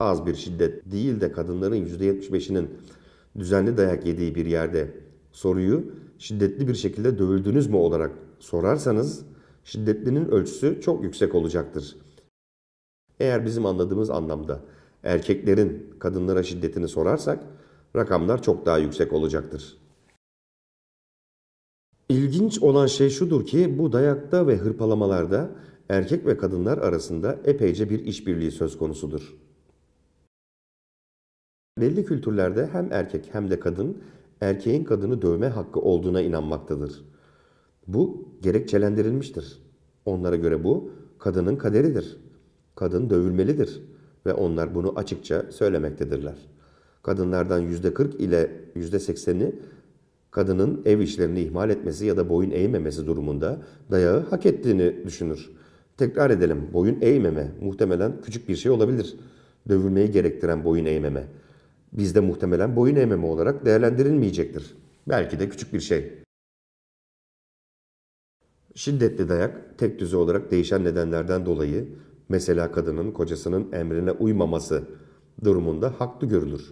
az bir şiddet değil de kadınların %75'inin düzenli dayak yediği bir yerde soruyu şiddetli bir şekilde dövüldünüz mü olarak sorarsanız şiddetlinin ölçüsü çok yüksek olacaktır. Eğer bizim anladığımız anlamda erkeklerin kadınlara şiddetini sorarsak rakamlar çok daha yüksek olacaktır. İlginç olan şey şudur ki bu dayakta ve hırpalamalarda erkek ve kadınlar arasında epeyce bir işbirliği söz konusudur. Belli kültürlerde hem erkek hem de kadın erkeğin kadını dövme hakkı olduğuna inanmaktadır. Bu gerekçelendirilmiştir. Onlara göre bu kadının kaderidir. Kadın dövülmelidir ve onlar bunu açıkça söylemektedirler. Kadınlardan %40 ile %80'i kadının ev işlerini ihmal etmesi ya da boyun eğmemesi durumunda dayağı hak ettiğini düşünür. Tekrar edelim boyun eğmeme muhtemelen küçük bir şey olabilir. Dövülmeyi gerektiren boyun eğmeme bizde muhtemelen boyun eğmeme olarak değerlendirilmeyecektir. Belki de küçük bir şey. Şiddetli dayak tek düze olarak değişen nedenlerden dolayı mesela kadının kocasının emrine uymaması durumunda haklı görülür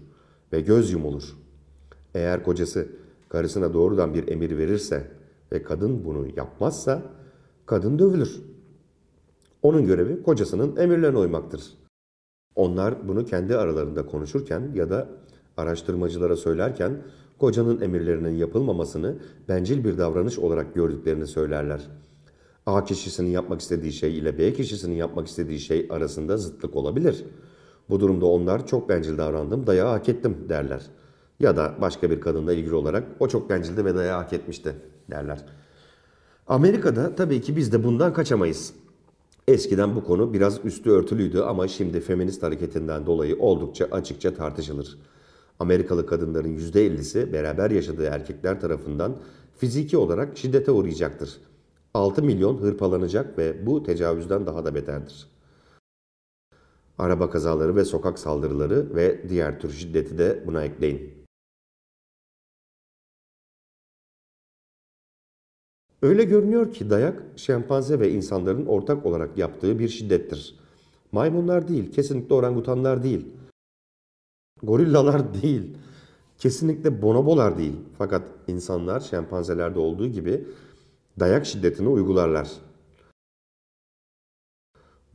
ve göz yumulur. Eğer kocası karısına doğrudan bir emir verirse ve kadın bunu yapmazsa kadın dövülür. Onun görevi kocasının emirlerine uymaktır. Onlar bunu kendi aralarında konuşurken ya da araştırmacılara söylerken kocanın emirlerinin yapılmamasını bencil bir davranış olarak gördüklerini söylerler. A kişisinin yapmak istediği şey ile B kişisinin yapmak istediği şey arasında zıtlık olabilir. Bu durumda onlar çok bencil davrandım, dayağı hak ettim derler. Ya da başka bir kadınla ilgili olarak o çok bencildi ve dayağı hak etmişti derler. Amerika'da tabii ki biz de bundan kaçamayız. Eskiden bu konu biraz üstü örtülüydü ama şimdi feminist hareketinden dolayı oldukça açıkça tartışılır. Amerikalı kadınların %50'si beraber yaşadığı erkekler tarafından fiziki olarak şiddete uğrayacaktır. 6 milyon hırpalanacak ve bu tecavüzden daha da beterdir. Araba kazaları ve sokak saldırıları ve diğer tür şiddeti de buna ekleyin. Öyle görünüyor ki dayak şempanze ve insanların ortak olarak yaptığı bir şiddettir. Maymunlar değil, kesinlikle orangutanlar değil. Gorillalar değil, kesinlikle bonobolar değil. Fakat insanlar şempanzelerde olduğu gibi dayak şiddetini uygularlar.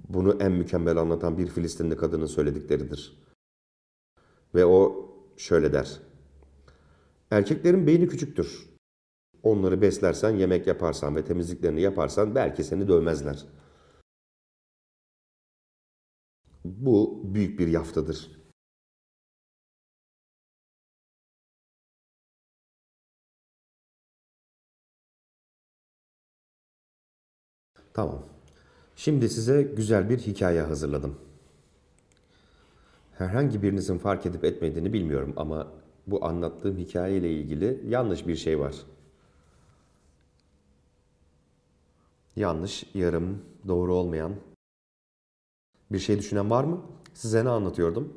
Bunu en mükemmel anlatan bir Filistinli kadının söyledikleridir. Ve o şöyle der. Erkeklerin beyni küçüktür. Onları beslersen, yemek yaparsan ve temizliklerini yaparsan belki seni dövmezler. Bu büyük bir yaftadır. Tamam. Şimdi size güzel bir hikaye hazırladım. Herhangi birinizin fark edip etmediğini bilmiyorum ama bu anlattığım hikayeyle ilgili yanlış bir şey var. yanlış, yarım, doğru olmayan bir şey düşünen var mı? Size ne anlatıyordum?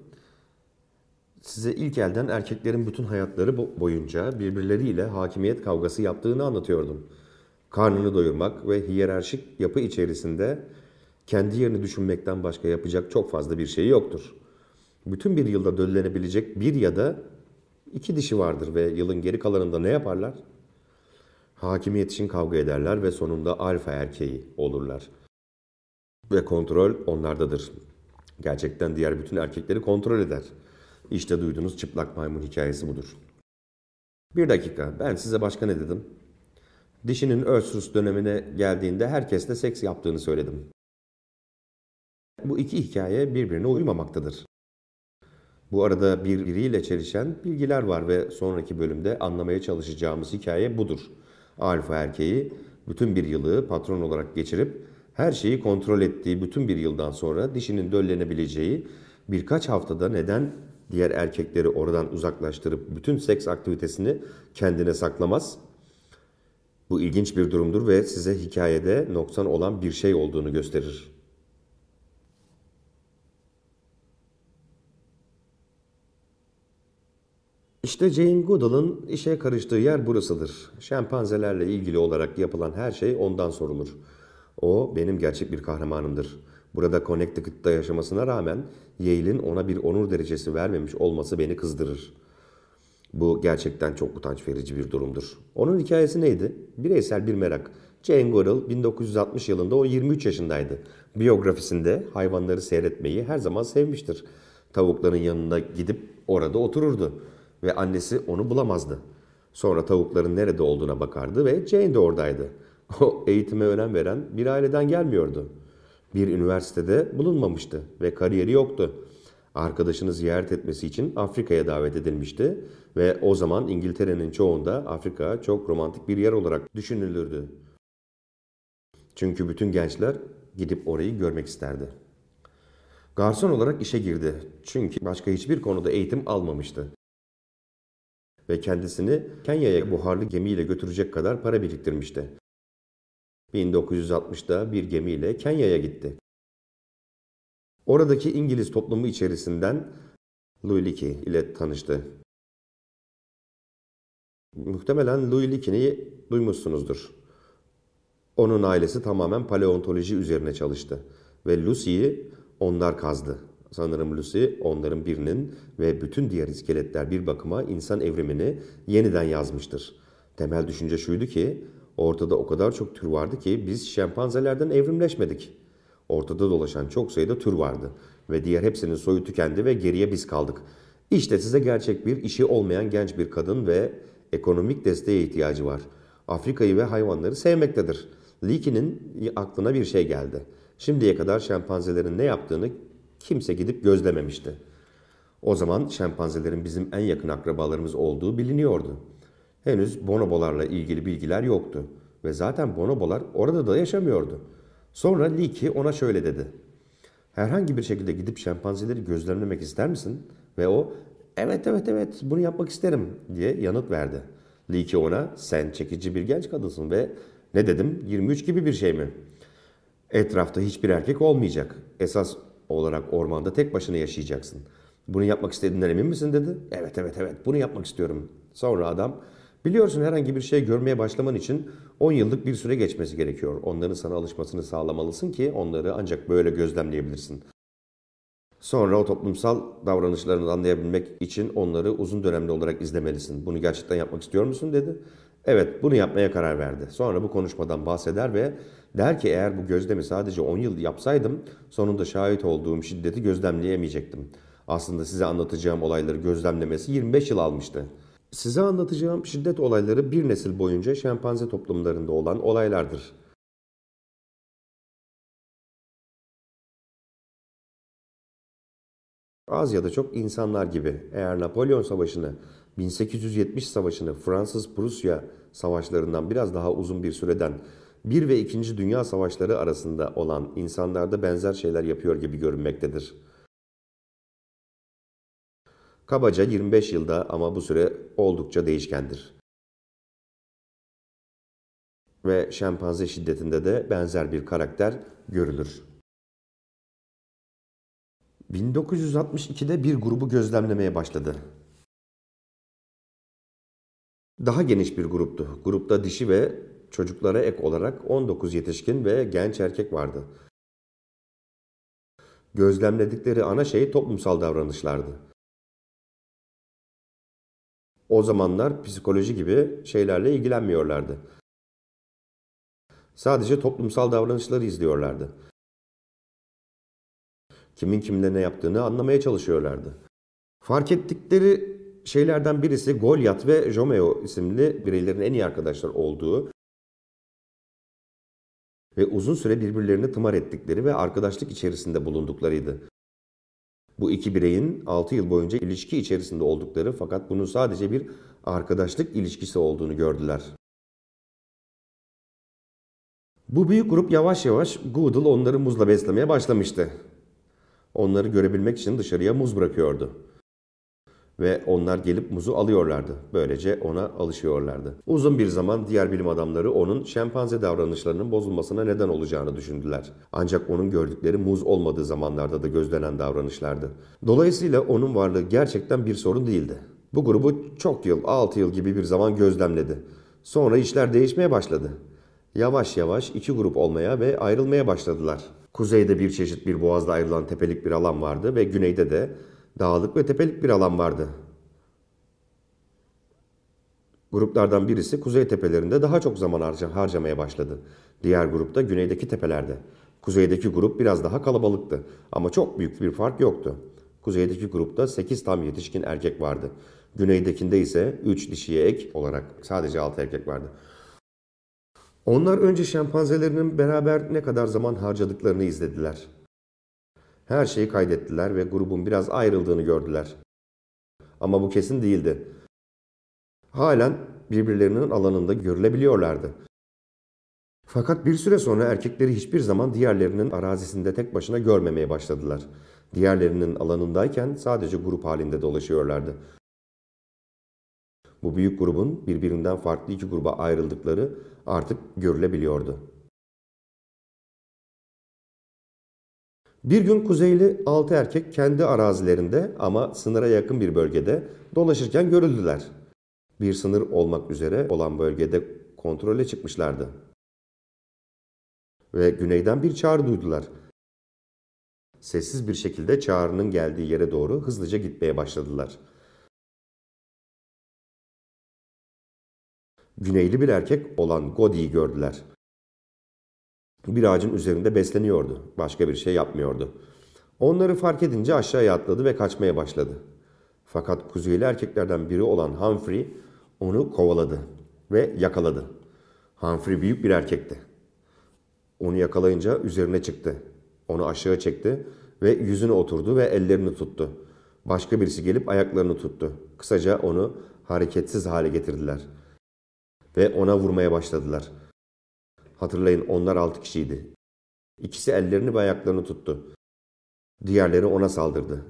Size ilk elden erkeklerin bütün hayatları boyunca birbirleriyle hakimiyet kavgası yaptığını anlatıyordum. Karnını doyurmak ve hiyerarşik yapı içerisinde kendi yerini düşünmekten başka yapacak çok fazla bir şey yoktur. Bütün bir yılda döllenebilecek bir ya da iki dişi vardır ve yılın geri kalanında ne yaparlar? Hakimiyet için kavga ederler ve sonunda alfa erkeği olurlar. Ve kontrol onlardadır. Gerçekten diğer bütün erkekleri kontrol eder. İşte duyduğunuz çıplak maymun hikayesi budur. Bir dakika ben size başka ne dedim? Dişinin Ösrus dönemine geldiğinde herkesle seks yaptığını söyledim. Bu iki hikaye birbirine uymamaktadır. Bu arada birbiriyle çelişen bilgiler var ve sonraki bölümde anlamaya çalışacağımız hikaye budur alfa erkeği bütün bir yılı patron olarak geçirip her şeyi kontrol ettiği bütün bir yıldan sonra dişinin döllenebileceği birkaç haftada neden diğer erkekleri oradan uzaklaştırıp bütün seks aktivitesini kendine saklamaz? Bu ilginç bir durumdur ve size hikayede noksan olan bir şey olduğunu gösterir. İşte Jane Goodall'ın işe karıştığı yer burasıdır. Şempanzelerle ilgili olarak yapılan her şey ondan sorulur. O benim gerçek bir kahramanımdır. Burada Connecticut'ta yaşamasına rağmen Yale'in ona bir onur derecesi vermemiş olması beni kızdırır. Bu gerçekten çok utanç verici bir durumdur. Onun hikayesi neydi? Bireysel bir merak. Jane Goodall 1960 yılında o 23 yaşındaydı. Biyografisinde hayvanları seyretmeyi her zaman sevmiştir. Tavukların yanına gidip orada otururdu ve annesi onu bulamazdı. Sonra tavukların nerede olduğuna bakardı ve Jane de oradaydı. O eğitime önem veren bir aileden gelmiyordu. Bir üniversitede bulunmamıştı ve kariyeri yoktu. Arkadaşını ziyaret etmesi için Afrika'ya davet edilmişti ve o zaman İngiltere'nin çoğunda Afrika çok romantik bir yer olarak düşünülürdü. Çünkü bütün gençler gidip orayı görmek isterdi. Garson olarak işe girdi çünkü başka hiçbir konuda eğitim almamıştı ve kendisini Kenya'ya buharlı gemiyle götürecek kadar para biriktirmişti. 1960'da bir gemiyle Kenya'ya gitti. Oradaki İngiliz toplumu içerisinden Louis Leakey ile tanıştı. Muhtemelen Louis Leakey'i duymuşsunuzdur. Onun ailesi tamamen paleontoloji üzerine çalıştı ve Lucy'yi onlar kazdı. Sanırım Lucy onların birinin ve bütün diğer iskeletler bir bakıma insan evrimini yeniden yazmıştır. Temel düşünce şuydu ki ortada o kadar çok tür vardı ki biz şempanzelerden evrimleşmedik. Ortada dolaşan çok sayıda tür vardı ve diğer hepsinin soyu tükendi ve geriye biz kaldık. İşte size gerçek bir işi olmayan genç bir kadın ve ekonomik desteğe ihtiyacı var. Afrika'yı ve hayvanları sevmektedir. Leakey'nin aklına bir şey geldi. Şimdiye kadar şempanzelerin ne yaptığını Kimse gidip gözlememişti. O zaman şempanzelerin bizim en yakın akrabalarımız olduğu biliniyordu. Henüz bonobolarla ilgili bilgiler yoktu ve zaten bonobolar orada da yaşamıyordu. Sonra Liki ona şöyle dedi. Herhangi bir şekilde gidip şempanzeleri gözlemlemek ister misin? Ve o evet evet evet bunu yapmak isterim diye yanıt verdi. Liki ona sen çekici bir genç kadınsın ve ne dedim 23 gibi bir şey mi? Etrafta hiçbir erkek olmayacak. Esas olarak ormanda tek başına yaşayacaksın. Bunu yapmak istediğinden emin misin dedi. Evet evet evet bunu yapmak istiyorum. Sonra adam biliyorsun herhangi bir şey görmeye başlaman için 10 yıllık bir süre geçmesi gerekiyor. Onların sana alışmasını sağlamalısın ki onları ancak böyle gözlemleyebilirsin. Sonra o toplumsal davranışlarını anlayabilmek için onları uzun dönemli olarak izlemelisin. Bunu gerçekten yapmak istiyor musun dedi. Evet bunu yapmaya karar verdi. Sonra bu konuşmadan bahseder ve Der ki eğer bu gözlemi sadece 10 yıl yapsaydım sonunda şahit olduğum şiddeti gözlemleyemeyecektim. Aslında size anlatacağım olayları gözlemlemesi 25 yıl almıştı. Size anlatacağım şiddet olayları bir nesil boyunca şempanze toplumlarında olan olaylardır. Az ya da çok insanlar gibi eğer Napolyon Savaşı'nı, 1870 Savaşı'nı, Fransız-Prusya savaşlarından biraz daha uzun bir süreden 1 ve 2. Dünya Savaşları arasında olan insanlarda benzer şeyler yapıyor gibi görünmektedir. Kabaca 25 yılda ama bu süre oldukça değişkendir. Ve şempanze şiddetinde de benzer bir karakter görülür. 1962'de bir grubu gözlemlemeye başladı. Daha geniş bir gruptu. Grupta dişi ve çocuklara ek olarak 19 yetişkin ve genç erkek vardı. Gözlemledikleri ana şey toplumsal davranışlardı. O zamanlar psikoloji gibi şeylerle ilgilenmiyorlardı. Sadece toplumsal davranışları izliyorlardı. Kimin kimle ne yaptığını anlamaya çalışıyorlardı. Fark ettikleri şeylerden birisi Goliath ve Jomeo isimli bireylerin en iyi arkadaşlar olduğu ve uzun süre birbirlerini tımar ettikleri ve arkadaşlık içerisinde bulunduklarıydı. Bu iki bireyin 6 yıl boyunca ilişki içerisinde oldukları fakat bunun sadece bir arkadaşlık ilişkisi olduğunu gördüler. Bu büyük grup yavaş yavaş Google onları muzla beslemeye başlamıştı. Onları görebilmek için dışarıya muz bırakıyordu ve onlar gelip muzu alıyorlardı. Böylece ona alışıyorlardı. Uzun bir zaman diğer bilim adamları onun şempanze davranışlarının bozulmasına neden olacağını düşündüler. Ancak onun gördükleri muz olmadığı zamanlarda da gözlenen davranışlardı. Dolayısıyla onun varlığı gerçekten bir sorun değildi. Bu grubu çok yıl, 6 yıl gibi bir zaman gözlemledi. Sonra işler değişmeye başladı. Yavaş yavaş iki grup olmaya ve ayrılmaya başladılar. Kuzeyde bir çeşit bir boğazda ayrılan tepelik bir alan vardı ve güneyde de dağlık ve tepelik bir alan vardı. Gruplardan birisi kuzey tepelerinde daha çok zaman harcamaya başladı. Diğer grupta güneydeki tepelerde. Kuzeydeki grup biraz daha kalabalıktı ama çok büyük bir fark yoktu. Kuzeydeki grupta 8 tam yetişkin erkek vardı. Güneydekinde ise 3 dişiye ek olarak sadece 6 erkek vardı. Onlar önce şempanzelerinin beraber ne kadar zaman harcadıklarını izlediler. Her şeyi kaydettiler ve grubun biraz ayrıldığını gördüler. Ama bu kesin değildi. Halen birbirlerinin alanında görülebiliyorlardı. Fakat bir süre sonra erkekleri hiçbir zaman diğerlerinin arazisinde tek başına görmemeye başladılar. Diğerlerinin alanındayken sadece grup halinde dolaşıyorlardı. Bu büyük grubun birbirinden farklı iki gruba ayrıldıkları artık görülebiliyordu. Bir gün Kuzeyli 6 erkek kendi arazilerinde ama sınıra yakın bir bölgede dolaşırken görüldüler. Bir sınır olmak üzere olan bölgede kontrole çıkmışlardı. Ve güneyden bir çağrı duydular. Sessiz bir şekilde çağrının geldiği yere doğru hızlıca gitmeye başladılar. Güneyli bir erkek olan Godi'yi gördüler bir ağacın üzerinde besleniyordu. Başka bir şey yapmıyordu. Onları fark edince aşağıya atladı ve kaçmaya başladı. Fakat kuzeyli erkeklerden biri olan Humphrey onu kovaladı ve yakaladı. Humphrey büyük bir erkekti. Onu yakalayınca üzerine çıktı. Onu aşağı çekti ve yüzünü oturdu ve ellerini tuttu. Başka birisi gelip ayaklarını tuttu. Kısaca onu hareketsiz hale getirdiler ve ona vurmaya başladılar.'' Hatırlayın onlar altı kişiydi. İkisi ellerini ve ayaklarını tuttu. Diğerleri ona saldırdı.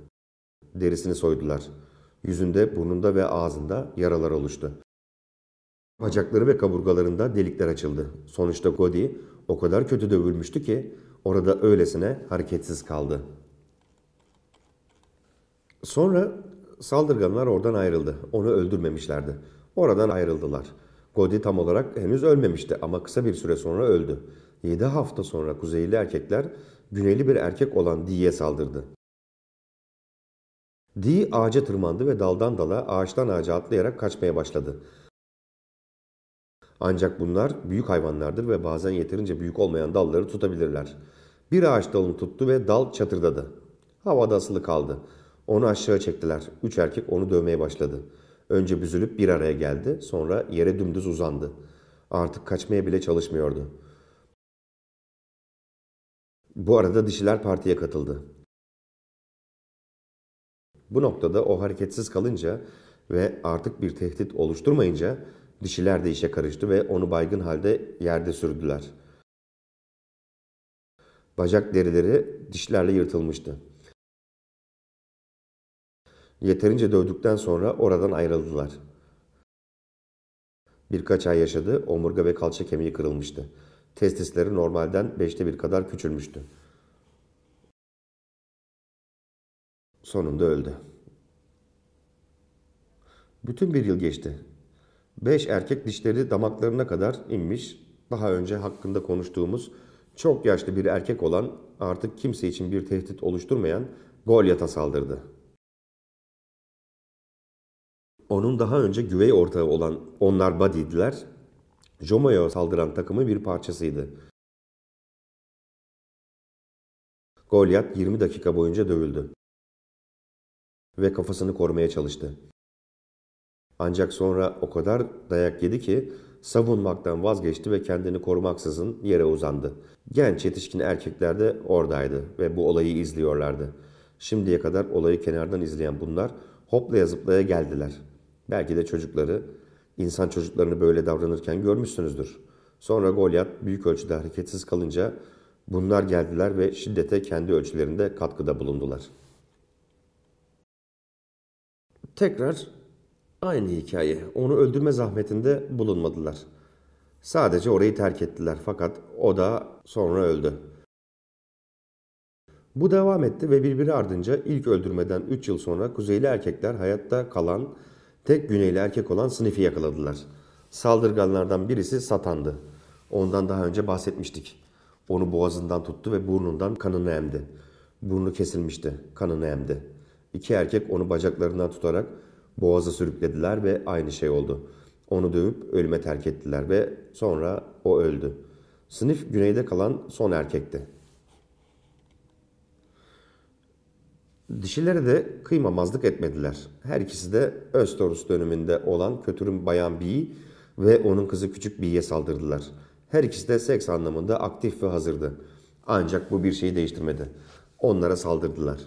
Derisini soydular. Yüzünde, burnunda ve ağzında yaralar oluştu. Bacakları ve kaburgalarında delikler açıldı. Sonuçta Cody, o kadar kötü dövülmüştü ki orada öylesine hareketsiz kaldı. Sonra saldırganlar oradan ayrıldı. Onu öldürmemişlerdi. Oradan ayrıldılar. Godi tam olarak henüz ölmemişti ama kısa bir süre sonra öldü. 7 hafta sonra kuzeyli erkekler güneyli bir erkek olan Dee'ye saldırdı. Dee ağaca tırmandı ve daldan dala ağaçtan ağaca atlayarak kaçmaya başladı. Ancak bunlar büyük hayvanlardır ve bazen yeterince büyük olmayan dalları tutabilirler. Bir ağaç dalını tuttu ve dal çatırdadı. Havada asılı kaldı. Onu aşağı çektiler. Üç erkek onu dövmeye başladı. Önce büzülüp bir araya geldi, sonra yere dümdüz uzandı. Artık kaçmaya bile çalışmıyordu. Bu arada dişiler partiye katıldı. Bu noktada o hareketsiz kalınca ve artık bir tehdit oluşturmayınca dişiler de işe karıştı ve onu baygın halde yerde sürdüler. Bacak derileri dişlerle yırtılmıştı. Yeterince dövdükten sonra oradan ayrıldılar. Birkaç ay yaşadı, omurga ve kalça kemiği kırılmıştı. Testisleri normalden beşte bir kadar küçülmüştü. Sonunda öldü. Bütün bir yıl geçti. Beş erkek dişleri damaklarına kadar inmiş, daha önce hakkında konuştuğumuz çok yaşlı bir erkek olan, artık kimse için bir tehdit oluşturmayan Golyat'a saldırdı. Onun daha önce güvey ortağı olan Onlar Buddy'diler. Jomo'ya saldıran takımı bir parçasıydı. Goliath 20 dakika boyunca dövüldü ve kafasını korumaya çalıştı. Ancak sonra o kadar dayak yedi ki savunmaktan vazgeçti ve kendini korumaksızın yere uzandı. Genç yetişkin erkekler de oradaydı ve bu olayı izliyorlardı. Şimdiye kadar olayı kenardan izleyen bunlar hoplaya zıplaya geldiler. Belki de çocukları, insan çocuklarını böyle davranırken görmüşsünüzdür. Sonra Goliath büyük ölçüde hareketsiz kalınca bunlar geldiler ve şiddete kendi ölçülerinde katkıda bulundular. Tekrar aynı hikaye. Onu öldürme zahmetinde bulunmadılar. Sadece orayı terk ettiler fakat o da sonra öldü. Bu devam etti ve birbiri ardınca ilk öldürmeden 3 yıl sonra Kuzeyli erkekler hayatta kalan Tek Güneyli erkek olan Sniff'i yakaladılar. Saldırganlardan birisi Satan'dı. Ondan daha önce bahsetmiştik. Onu boğazından tuttu ve burnundan kanını emdi. Burnu kesilmişti, kanını emdi. İki erkek onu bacaklarından tutarak boğaza sürüklediler ve aynı şey oldu. Onu dövüp ölüme terk ettiler ve sonra o öldü. Sınıf güneyde kalan son erkekti. Dişileri de kıymamazlık etmediler. Her ikisi de Östorus dönümünde olan kötürüm bayan Bi'yi ve onun kızı küçük Bi'ye saldırdılar. Her ikisi de seks anlamında aktif ve hazırdı. Ancak bu bir şeyi değiştirmedi. Onlara saldırdılar.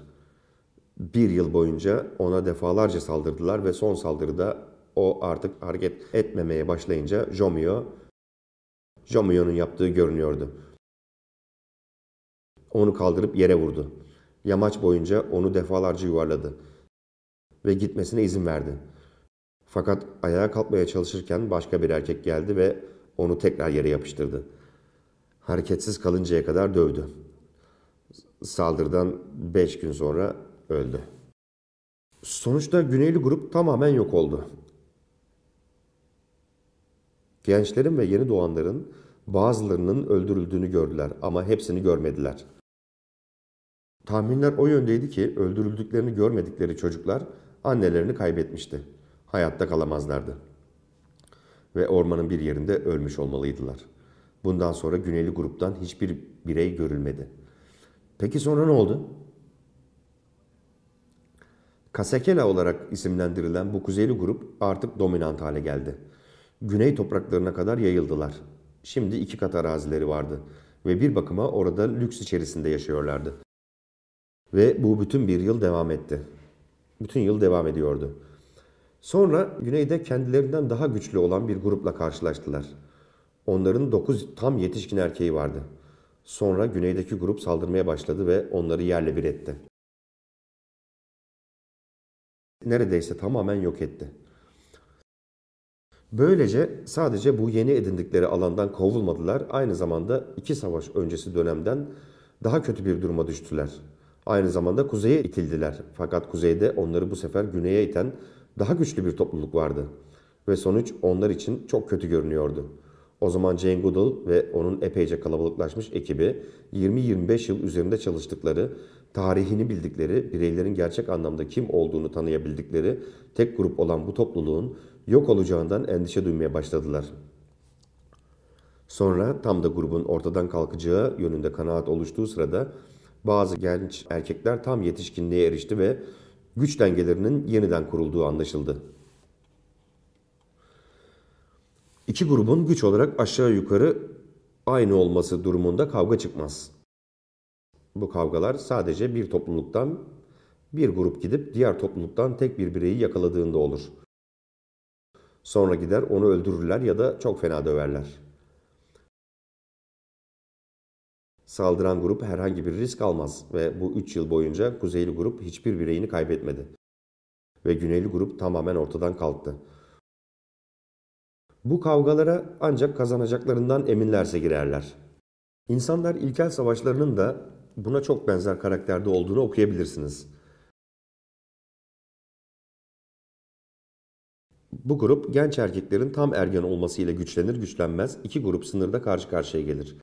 Bir yıl boyunca ona defalarca saldırdılar ve son saldırıda o artık hareket etmemeye başlayınca Jomio, Jomio'nun yaptığı görünüyordu. Onu kaldırıp yere vurdu. Yamaç boyunca onu defalarca yuvarladı ve gitmesine izin verdi. Fakat ayağa kalkmaya çalışırken başka bir erkek geldi ve onu tekrar yere yapıştırdı. Hareketsiz kalıncaya kadar dövdü. Saldırıdan 5 gün sonra öldü. Sonuçta Güneyli grup tamamen yok oldu. Gençlerin ve yeni doğanların bazılarının öldürüldüğünü gördüler ama hepsini görmediler.'' Tahminler o yöndeydi ki öldürüldüklerini görmedikleri çocuklar annelerini kaybetmişti. Hayatta kalamazlardı. Ve ormanın bir yerinde ölmüş olmalıydılar. Bundan sonra güneyli gruptan hiçbir birey görülmedi. Peki sonra ne oldu? Kasekela olarak isimlendirilen bu kuzeyli grup artık dominant hale geldi. Güney topraklarına kadar yayıldılar. Şimdi iki kat arazileri vardı ve bir bakıma orada lüks içerisinde yaşıyorlardı. Ve bu bütün bir yıl devam etti. Bütün yıl devam ediyordu. Sonra güneyde kendilerinden daha güçlü olan bir grupla karşılaştılar. Onların 9 tam yetişkin erkeği vardı. Sonra güneydeki grup saldırmaya başladı ve onları yerle bir etti. Neredeyse tamamen yok etti. Böylece sadece bu yeni edindikleri alandan kovulmadılar, aynı zamanda iki savaş öncesi dönemden daha kötü bir duruma düştüler.'' Aynı zamanda kuzeye itildiler. Fakat kuzeyde onları bu sefer güneye iten daha güçlü bir topluluk vardı. Ve sonuç onlar için çok kötü görünüyordu. O zaman Jane Goodall ve onun epeyce kalabalıklaşmış ekibi 20-25 yıl üzerinde çalıştıkları, tarihini bildikleri, bireylerin gerçek anlamda kim olduğunu tanıyabildikleri tek grup olan bu topluluğun yok olacağından endişe duymaya başladılar. Sonra tam da grubun ortadan kalkacağı yönünde kanaat oluştuğu sırada bazı genç erkekler tam yetişkinliğe erişti ve güç dengelerinin yeniden kurulduğu anlaşıldı. İki grubun güç olarak aşağı yukarı aynı olması durumunda kavga çıkmaz. Bu kavgalar sadece bir topluluktan bir grup gidip diğer topluluktan tek bir bireyi yakaladığında olur. Sonra gider onu öldürürler ya da çok fena döverler.'' Saldıran grup herhangi bir risk almaz ve bu 3 yıl boyunca kuzeyli grup hiçbir bireyini kaybetmedi. Ve güneyli grup tamamen ortadan kalktı. Bu kavgalara ancak kazanacaklarından eminlerse girerler. İnsanlar ilkel savaşlarının da buna çok benzer karakterde olduğunu okuyabilirsiniz. Bu grup genç erkeklerin tam ergen olmasıyla güçlenir güçlenmez iki grup sınırda karşı karşıya gelir.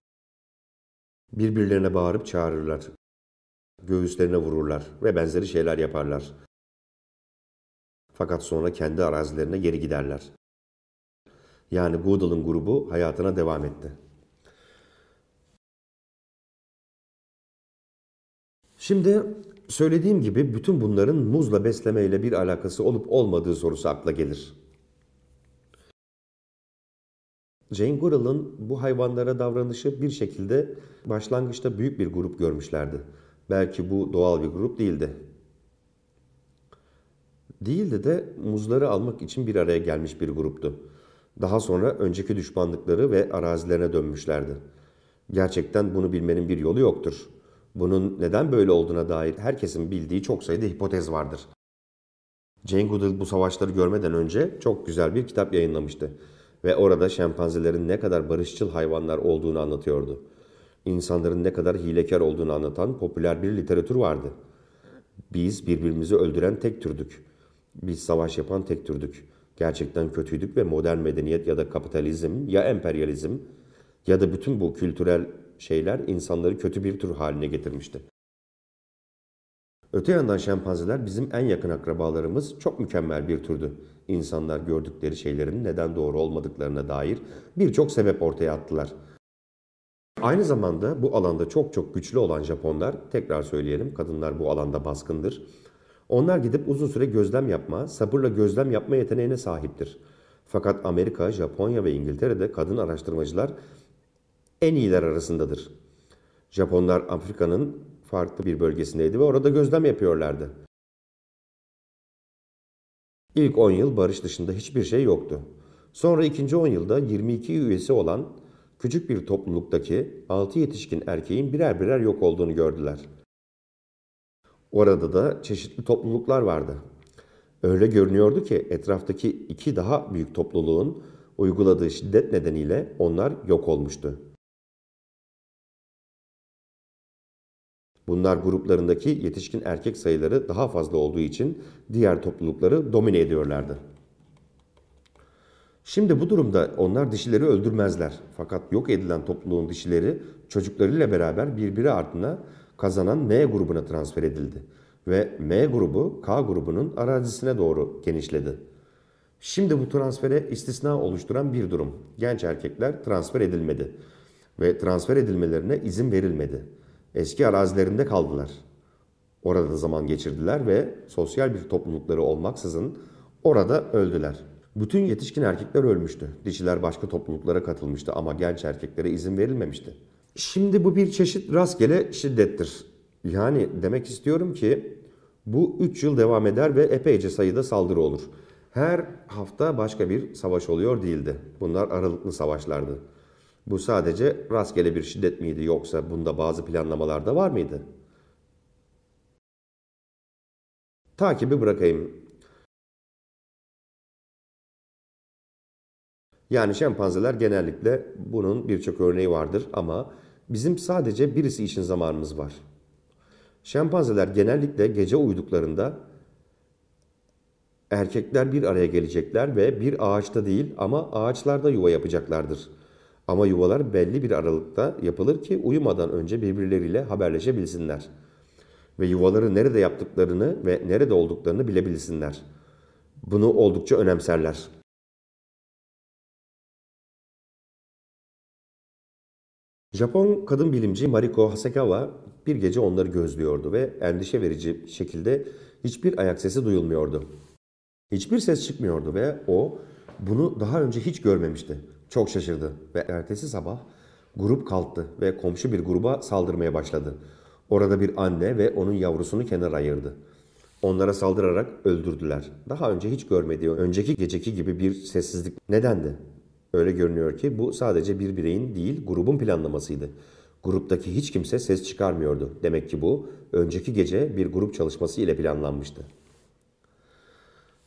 Birbirlerine bağırıp çağırırlar. Göğüslerine vururlar ve benzeri şeyler yaparlar. Fakat sonra kendi arazilerine geri giderler. Yani Goodall'ın grubu hayatına devam etti. Şimdi söylediğim gibi bütün bunların muzla beslemeyle bir alakası olup olmadığı sorusu akla gelir. Jane Goodall'ın bu hayvanlara davranışı bir şekilde başlangıçta büyük bir grup görmüşlerdi. Belki bu doğal bir grup değildi. Değildi de muzları almak için bir araya gelmiş bir gruptu. Daha sonra önceki düşmanlıkları ve arazilerine dönmüşlerdi. Gerçekten bunu bilmenin bir yolu yoktur. Bunun neden böyle olduğuna dair herkesin bildiği çok sayıda hipotez vardır. Jane Goodall bu savaşları görmeden önce çok güzel bir kitap yayınlamıştı ve orada şempanzelerin ne kadar barışçıl hayvanlar olduğunu anlatıyordu. İnsanların ne kadar hilekar olduğunu anlatan popüler bir literatür vardı. Biz birbirimizi öldüren tek türdük. Biz savaş yapan tek türdük. Gerçekten kötüydük ve modern medeniyet ya da kapitalizm ya emperyalizm ya da bütün bu kültürel şeyler insanları kötü bir tür haline getirmişti. Öte yandan şempanzeler bizim en yakın akrabalarımız çok mükemmel bir türdü. İnsanlar gördükleri şeylerin neden doğru olmadıklarına dair birçok sebep ortaya attılar. Aynı zamanda bu alanda çok çok güçlü olan Japonlar, tekrar söyleyelim kadınlar bu alanda baskındır. Onlar gidip uzun süre gözlem yapma, sabırla gözlem yapma yeteneğine sahiptir. Fakat Amerika, Japonya ve İngiltere'de kadın araştırmacılar en iyiler arasındadır. Japonlar Afrika'nın farklı bir bölgesindeydi ve orada gözlem yapıyorlardı. İlk 10 yıl barış dışında hiçbir şey yoktu. Sonra ikinci 10 yılda 22 üyesi olan küçük bir topluluktaki 6 yetişkin erkeğin birer birer yok olduğunu gördüler. Orada da çeşitli topluluklar vardı. Öyle görünüyordu ki etraftaki iki daha büyük topluluğun uyguladığı şiddet nedeniyle onlar yok olmuştu. Bunlar gruplarındaki yetişkin erkek sayıları daha fazla olduğu için diğer toplulukları domine ediyorlardı. Şimdi bu durumda onlar dişileri öldürmezler. Fakat yok edilen topluluğun dişileri çocuklarıyla beraber birbiri ardına kazanan M grubuna transfer edildi. Ve M grubu K grubunun arazisine doğru genişledi. Şimdi bu transfere istisna oluşturan bir durum. Genç erkekler transfer edilmedi ve transfer edilmelerine izin verilmedi eski arazilerinde kaldılar. Orada zaman geçirdiler ve sosyal bir toplulukları olmaksızın orada öldüler. Bütün yetişkin erkekler ölmüştü. Dişiler başka topluluklara katılmıştı ama genç erkeklere izin verilmemişti. Şimdi bu bir çeşit rastgele şiddettir. Yani demek istiyorum ki bu 3 yıl devam eder ve epeyce sayıda saldırı olur. Her hafta başka bir savaş oluyor değildi. Bunlar aralıklı savaşlardı. Bu sadece rastgele bir şiddet miydi yoksa bunda bazı planlamalarda var mıydı? Takibi bırakayım. Yani şempanzeler genellikle bunun birçok örneği vardır ama bizim sadece birisi için zamanımız var. Şempanzeler genellikle gece uyuduklarında erkekler bir araya gelecekler ve bir ağaçta değil ama ağaçlarda yuva yapacaklardır. Ama yuvalar belli bir aralıkta yapılır ki uyumadan önce birbirleriyle haberleşebilsinler. Ve yuvaları nerede yaptıklarını ve nerede olduklarını bilebilsinler. Bunu oldukça önemserler. Japon kadın bilimci Mariko Hasekawa bir gece onları gözlüyordu ve endişe verici şekilde hiçbir ayak sesi duyulmuyordu. Hiçbir ses çıkmıyordu ve o bunu daha önce hiç görmemişti. Çok şaşırdı ve ertesi sabah grup kalktı ve komşu bir gruba saldırmaya başladı. Orada bir anne ve onun yavrusunu kenara ayırdı. Onlara saldırarak öldürdüler. Daha önce hiç görmediği önceki geceki gibi bir sessizlik nedendi? Öyle görünüyor ki bu sadece bir bireyin değil grubun planlamasıydı. Gruptaki hiç kimse ses çıkarmıyordu. Demek ki bu önceki gece bir grup çalışması ile planlanmıştı.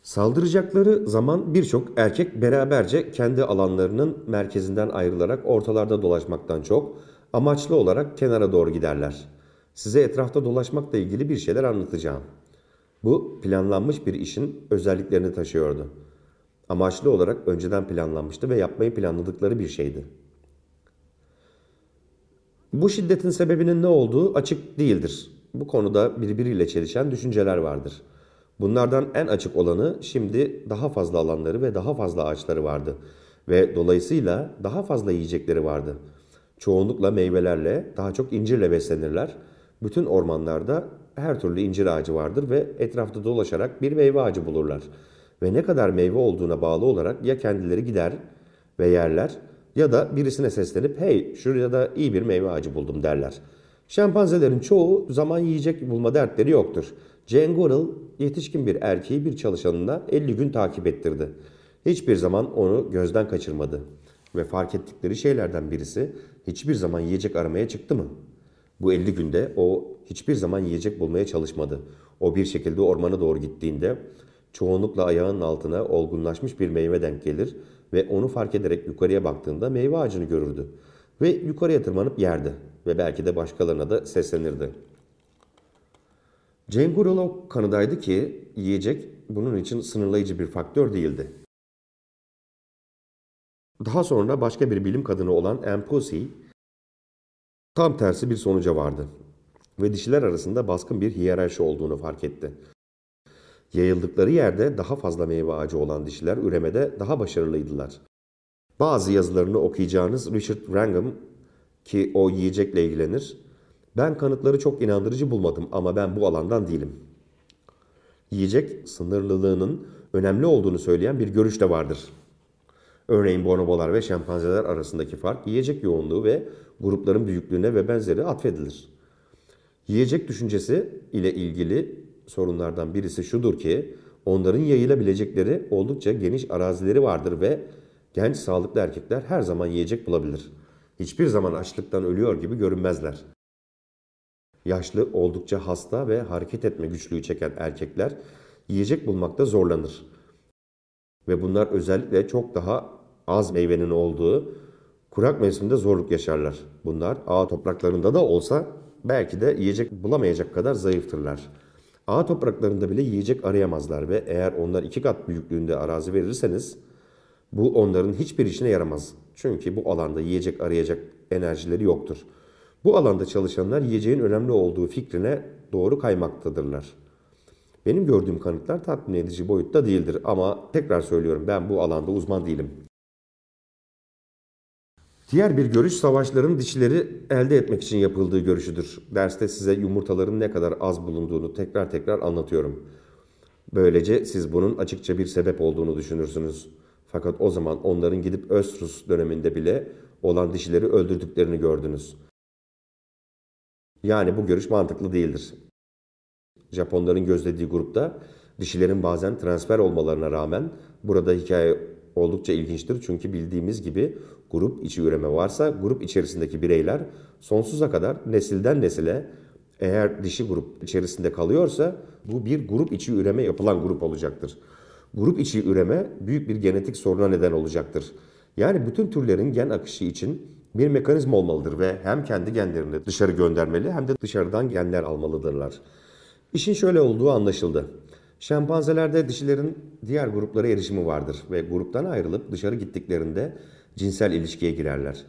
Saldıracakları zaman birçok erkek beraberce kendi alanlarının merkezinden ayrılarak ortalarda dolaşmaktan çok amaçlı olarak kenara doğru giderler. Size etrafta dolaşmakla ilgili bir şeyler anlatacağım. Bu planlanmış bir işin özelliklerini taşıyordu. Amaçlı olarak önceden planlanmıştı ve yapmayı planladıkları bir şeydi. Bu şiddetin sebebinin ne olduğu açık değildir. Bu konuda birbiriyle çelişen düşünceler vardır.'' Bunlardan en açık olanı şimdi daha fazla alanları ve daha fazla ağaçları vardı ve dolayısıyla daha fazla yiyecekleri vardı. Çoğunlukla meyvelerle, daha çok incirle beslenirler. Bütün ormanlarda her türlü incir ağacı vardır ve etrafta dolaşarak bir meyve ağacı bulurlar. Ve ne kadar meyve olduğuna bağlı olarak ya kendileri gider ve yerler ya da birisine seslenip hey şurada iyi bir meyve ağacı buldum derler. Şempanzelerin çoğu zaman yiyecek bulma dertleri yoktur. Jane Goodall yetişkin bir erkeği bir çalışanına 50 gün takip ettirdi. Hiçbir zaman onu gözden kaçırmadı. Ve fark ettikleri şeylerden birisi hiçbir zaman yiyecek aramaya çıktı mı? Bu 50 günde o hiçbir zaman yiyecek bulmaya çalışmadı. O bir şekilde ormana doğru gittiğinde çoğunlukla ayağının altına olgunlaşmış bir meyve denk gelir ve onu fark ederek yukarıya baktığında meyve ağacını görürdü ve yukarıya tırmanıp yerdi ve belki de başkalarına da seslenirdi. Jane Goodall o kanıdaydı ki yiyecek bunun için sınırlayıcı bir faktör değildi. Daha sonra başka bir bilim kadını olan Anne Posey tam tersi bir sonuca vardı ve dişiler arasında baskın bir hiyerarşi olduğunu fark etti. Yayıldıkları yerde daha fazla meyve ağacı olan dişiler üremede daha başarılıydılar. Bazı yazılarını okuyacağınız Richard Wrangham ki o yiyecekle ilgilenir, ben kanıtları çok inandırıcı bulmadım ama ben bu alandan değilim. Yiyecek sınırlılığının önemli olduğunu söyleyen bir görüş de vardır. Örneğin bonobolar ve şempanzeler arasındaki fark yiyecek yoğunluğu ve grupların büyüklüğüne ve benzeri atfedilir. Yiyecek düşüncesi ile ilgili sorunlardan birisi şudur ki onların yayılabilecekleri oldukça geniş arazileri vardır ve genç sağlıklı erkekler her zaman yiyecek bulabilir. Hiçbir zaman açlıktan ölüyor gibi görünmezler. Yaşlı, oldukça hasta ve hareket etme güçlüğü çeken erkekler yiyecek bulmakta zorlanır. Ve bunlar özellikle çok daha az meyvenin olduğu kurak mevsimde zorluk yaşarlar. Bunlar ağ topraklarında da olsa belki de yiyecek bulamayacak kadar zayıftırlar. Ağ topraklarında bile yiyecek arayamazlar ve eğer onlar iki kat büyüklüğünde arazi verirseniz bu onların hiçbir işine yaramaz. Çünkü bu alanda yiyecek arayacak enerjileri yoktur.'' Bu alanda çalışanlar yiyeceğin önemli olduğu fikrine doğru kaymaktadırlar. Benim gördüğüm kanıtlar tatmin edici boyutta değildir ama tekrar söylüyorum ben bu alanda uzman değilim. Diğer bir görüş savaşların dişileri elde etmek için yapıldığı görüşüdür. Derste size yumurtaların ne kadar az bulunduğunu tekrar tekrar anlatıyorum. Böylece siz bunun açıkça bir sebep olduğunu düşünürsünüz. Fakat o zaman onların gidip Östrus döneminde bile olan dişileri öldürdüklerini gördünüz.'' Yani bu görüş mantıklı değildir. Japonların gözlediği grupta dişilerin bazen transfer olmalarına rağmen burada hikaye oldukça ilginçtir. Çünkü bildiğimiz gibi grup içi üreme varsa grup içerisindeki bireyler sonsuza kadar nesilden nesile eğer dişi grup içerisinde kalıyorsa bu bir grup içi üreme yapılan grup olacaktır. Grup içi üreme büyük bir genetik soruna neden olacaktır. Yani bütün türlerin gen akışı için bir mekanizma olmalıdır ve hem kendi genlerini dışarı göndermeli hem de dışarıdan genler almalıdırlar. İşin şöyle olduğu anlaşıldı. Şempanzelerde dişilerin diğer gruplara erişimi vardır ve gruptan ayrılıp dışarı gittiklerinde cinsel ilişkiye girerler.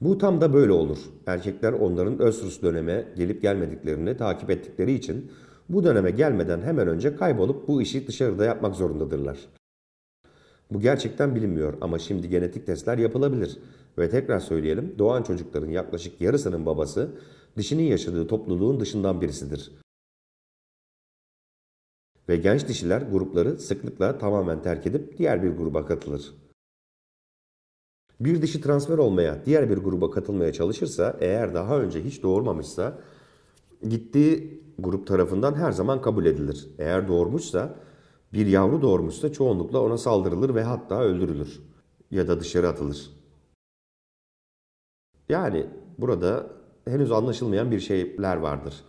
Bu tam da böyle olur. Erkekler onların östrus döneme gelip gelmediklerini takip ettikleri için bu döneme gelmeden hemen önce kaybolup bu işi dışarıda yapmak zorundadırlar. Bu gerçekten bilinmiyor ama şimdi genetik testler yapılabilir. Ve tekrar söyleyelim, doğan çocukların yaklaşık yarısının babası dişinin yaşadığı topluluğun dışından birisidir. Ve genç dişiler grupları sıklıkla tamamen terk edip diğer bir gruba katılır. Bir dişi transfer olmaya, diğer bir gruba katılmaya çalışırsa, eğer daha önce hiç doğurmamışsa, gittiği grup tarafından her zaman kabul edilir. Eğer doğurmuşsa, bir yavru doğurmuşsa çoğunlukla ona saldırılır ve hatta öldürülür ya da dışarı atılır. Yani burada henüz anlaşılmayan bir şeyler vardır.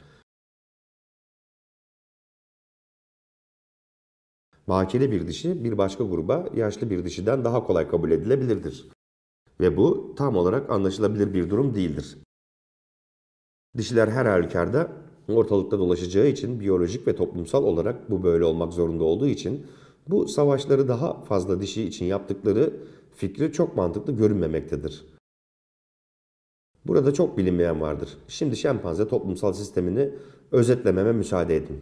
Bakire bir dişi bir başka gruba yaşlı bir dişiden daha kolay kabul edilebilirdir. Ve bu tam olarak anlaşılabilir bir durum değildir. Dişiler her halükarda ortalıkta dolaşacağı için biyolojik ve toplumsal olarak bu böyle olmak zorunda olduğu için bu savaşları daha fazla dişi için yaptıkları fikri çok mantıklı görünmemektedir. Burada çok bilinmeyen vardır. Şimdi şempanze toplumsal sistemini özetlememe müsaade edin.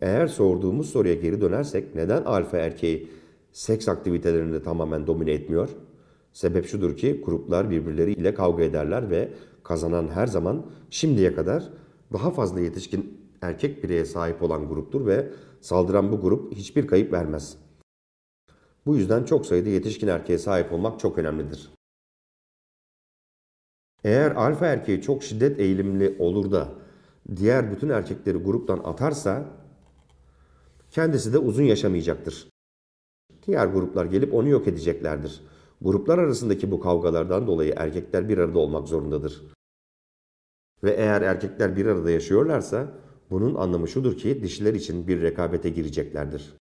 Eğer sorduğumuz soruya geri dönersek neden alfa erkeği seks aktivitelerinde tamamen domine etmiyor? Sebep şudur ki gruplar birbirleriyle kavga ederler ve kazanan her zaman şimdiye kadar daha fazla yetişkin erkek bireye sahip olan gruptur ve saldıran bu grup hiçbir kayıp vermez. Bu yüzden çok sayıda yetişkin erkeğe sahip olmak çok önemlidir. Eğer alfa erkeği çok şiddet eğilimli olur da diğer bütün erkekleri gruptan atarsa kendisi de uzun yaşamayacaktır. Diğer gruplar gelip onu yok edeceklerdir. Gruplar arasındaki bu kavgalardan dolayı erkekler bir arada olmak zorundadır. Ve eğer erkekler bir arada yaşıyorlarsa bunun anlamı şudur ki dişiler için bir rekabete gireceklerdir.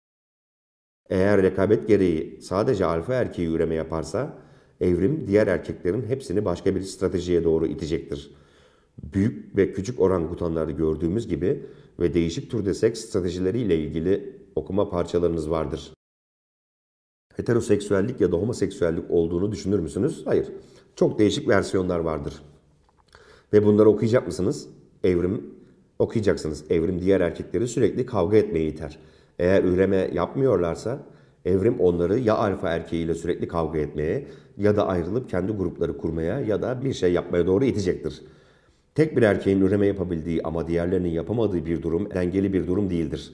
Eğer rekabet gereği sadece alfa erkeği üreme yaparsa evrim diğer erkeklerin hepsini başka bir stratejiye doğru itecektir. Büyük ve küçük orangutanlarda gördüğümüz gibi ve değişik türde seks stratejileriyle ilgili okuma parçalarınız vardır. Heteroseksüellik ya da homoseksüellik olduğunu düşünür müsünüz? Hayır. Çok değişik versiyonlar vardır. Ve bunları okuyacak mısınız? Evrim okuyacaksınız. Evrim diğer erkekleri sürekli kavga etmeye iter. Eğer üreme yapmıyorlarsa evrim onları ya alfa erkeğiyle sürekli kavga etmeye ya da ayrılıp kendi grupları kurmaya ya da bir şey yapmaya doğru itecektir. Tek bir erkeğin üreme yapabildiği ama diğerlerinin yapamadığı bir durum dengeli bir durum değildir.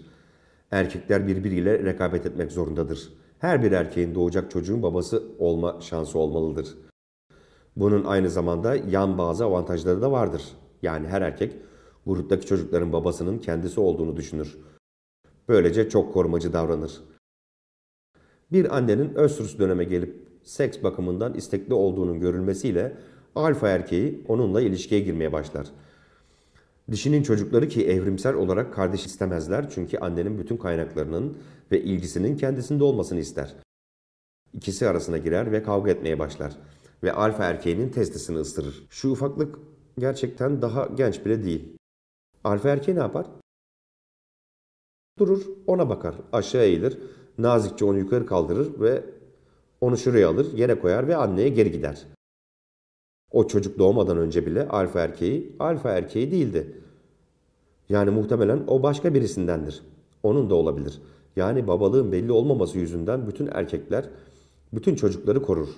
Erkekler birbiriyle rekabet etmek zorundadır. Her bir erkeğin doğacak çocuğun babası olma şansı olmalıdır. Bunun aynı zamanda yan bazı avantajları da vardır. Yani her erkek gruptaki çocukların babasının kendisi olduğunu düşünür. Böylece çok korumacı davranır. Bir annenin öz döneme gelip seks bakımından istekli olduğunun görülmesiyle alfa erkeği onunla ilişkiye girmeye başlar. Dişinin çocukları ki evrimsel olarak kardeş istemezler çünkü annenin bütün kaynaklarının ve ilgisinin kendisinde olmasını ister. İkisi arasına girer ve kavga etmeye başlar ve alfa erkeğinin testisini ısırır. Şu ufaklık gerçekten daha genç bile değil. Alfa erkeği ne yapar? Durur, ona bakar, aşağı eğilir, nazikçe onu yukarı kaldırır ve onu şuraya alır, yere koyar ve anneye geri gider. O çocuk doğmadan önce bile alfa erkeği alfa erkeği değildi. Yani muhtemelen o başka birisindendir. Onun da olabilir. Yani babalığın belli olmaması yüzünden bütün erkekler bütün çocukları korur.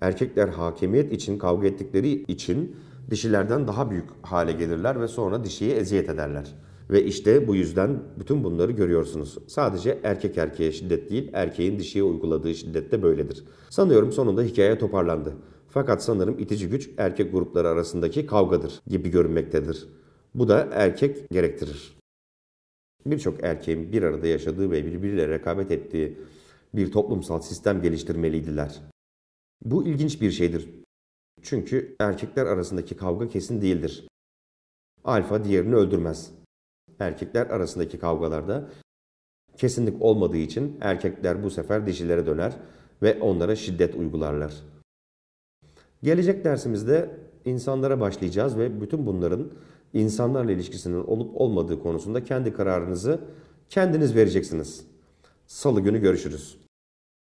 Erkekler hakimiyet için kavga ettikleri için dişilerden daha büyük hale gelirler ve sonra dişiye eziyet ederler.'' Ve işte bu yüzden bütün bunları görüyorsunuz. Sadece erkek erkeğe şiddet değil, erkeğin dişiye uyguladığı şiddet de böyledir. Sanıyorum sonunda hikaye toparlandı. Fakat sanırım itici güç erkek grupları arasındaki kavgadır gibi görünmektedir. Bu da erkek gerektirir. Birçok erkeğin bir arada yaşadığı ve birbiriyle rekabet ettiği bir toplumsal sistem geliştirmeliydiler. Bu ilginç bir şeydir. Çünkü erkekler arasındaki kavga kesin değildir. Alfa diğerini öldürmez erkekler arasındaki kavgalarda kesinlik olmadığı için erkekler bu sefer dişilere döner ve onlara şiddet uygularlar. Gelecek dersimizde insanlara başlayacağız ve bütün bunların insanlarla ilişkisinin olup olmadığı konusunda kendi kararınızı kendiniz vereceksiniz. Salı günü görüşürüz.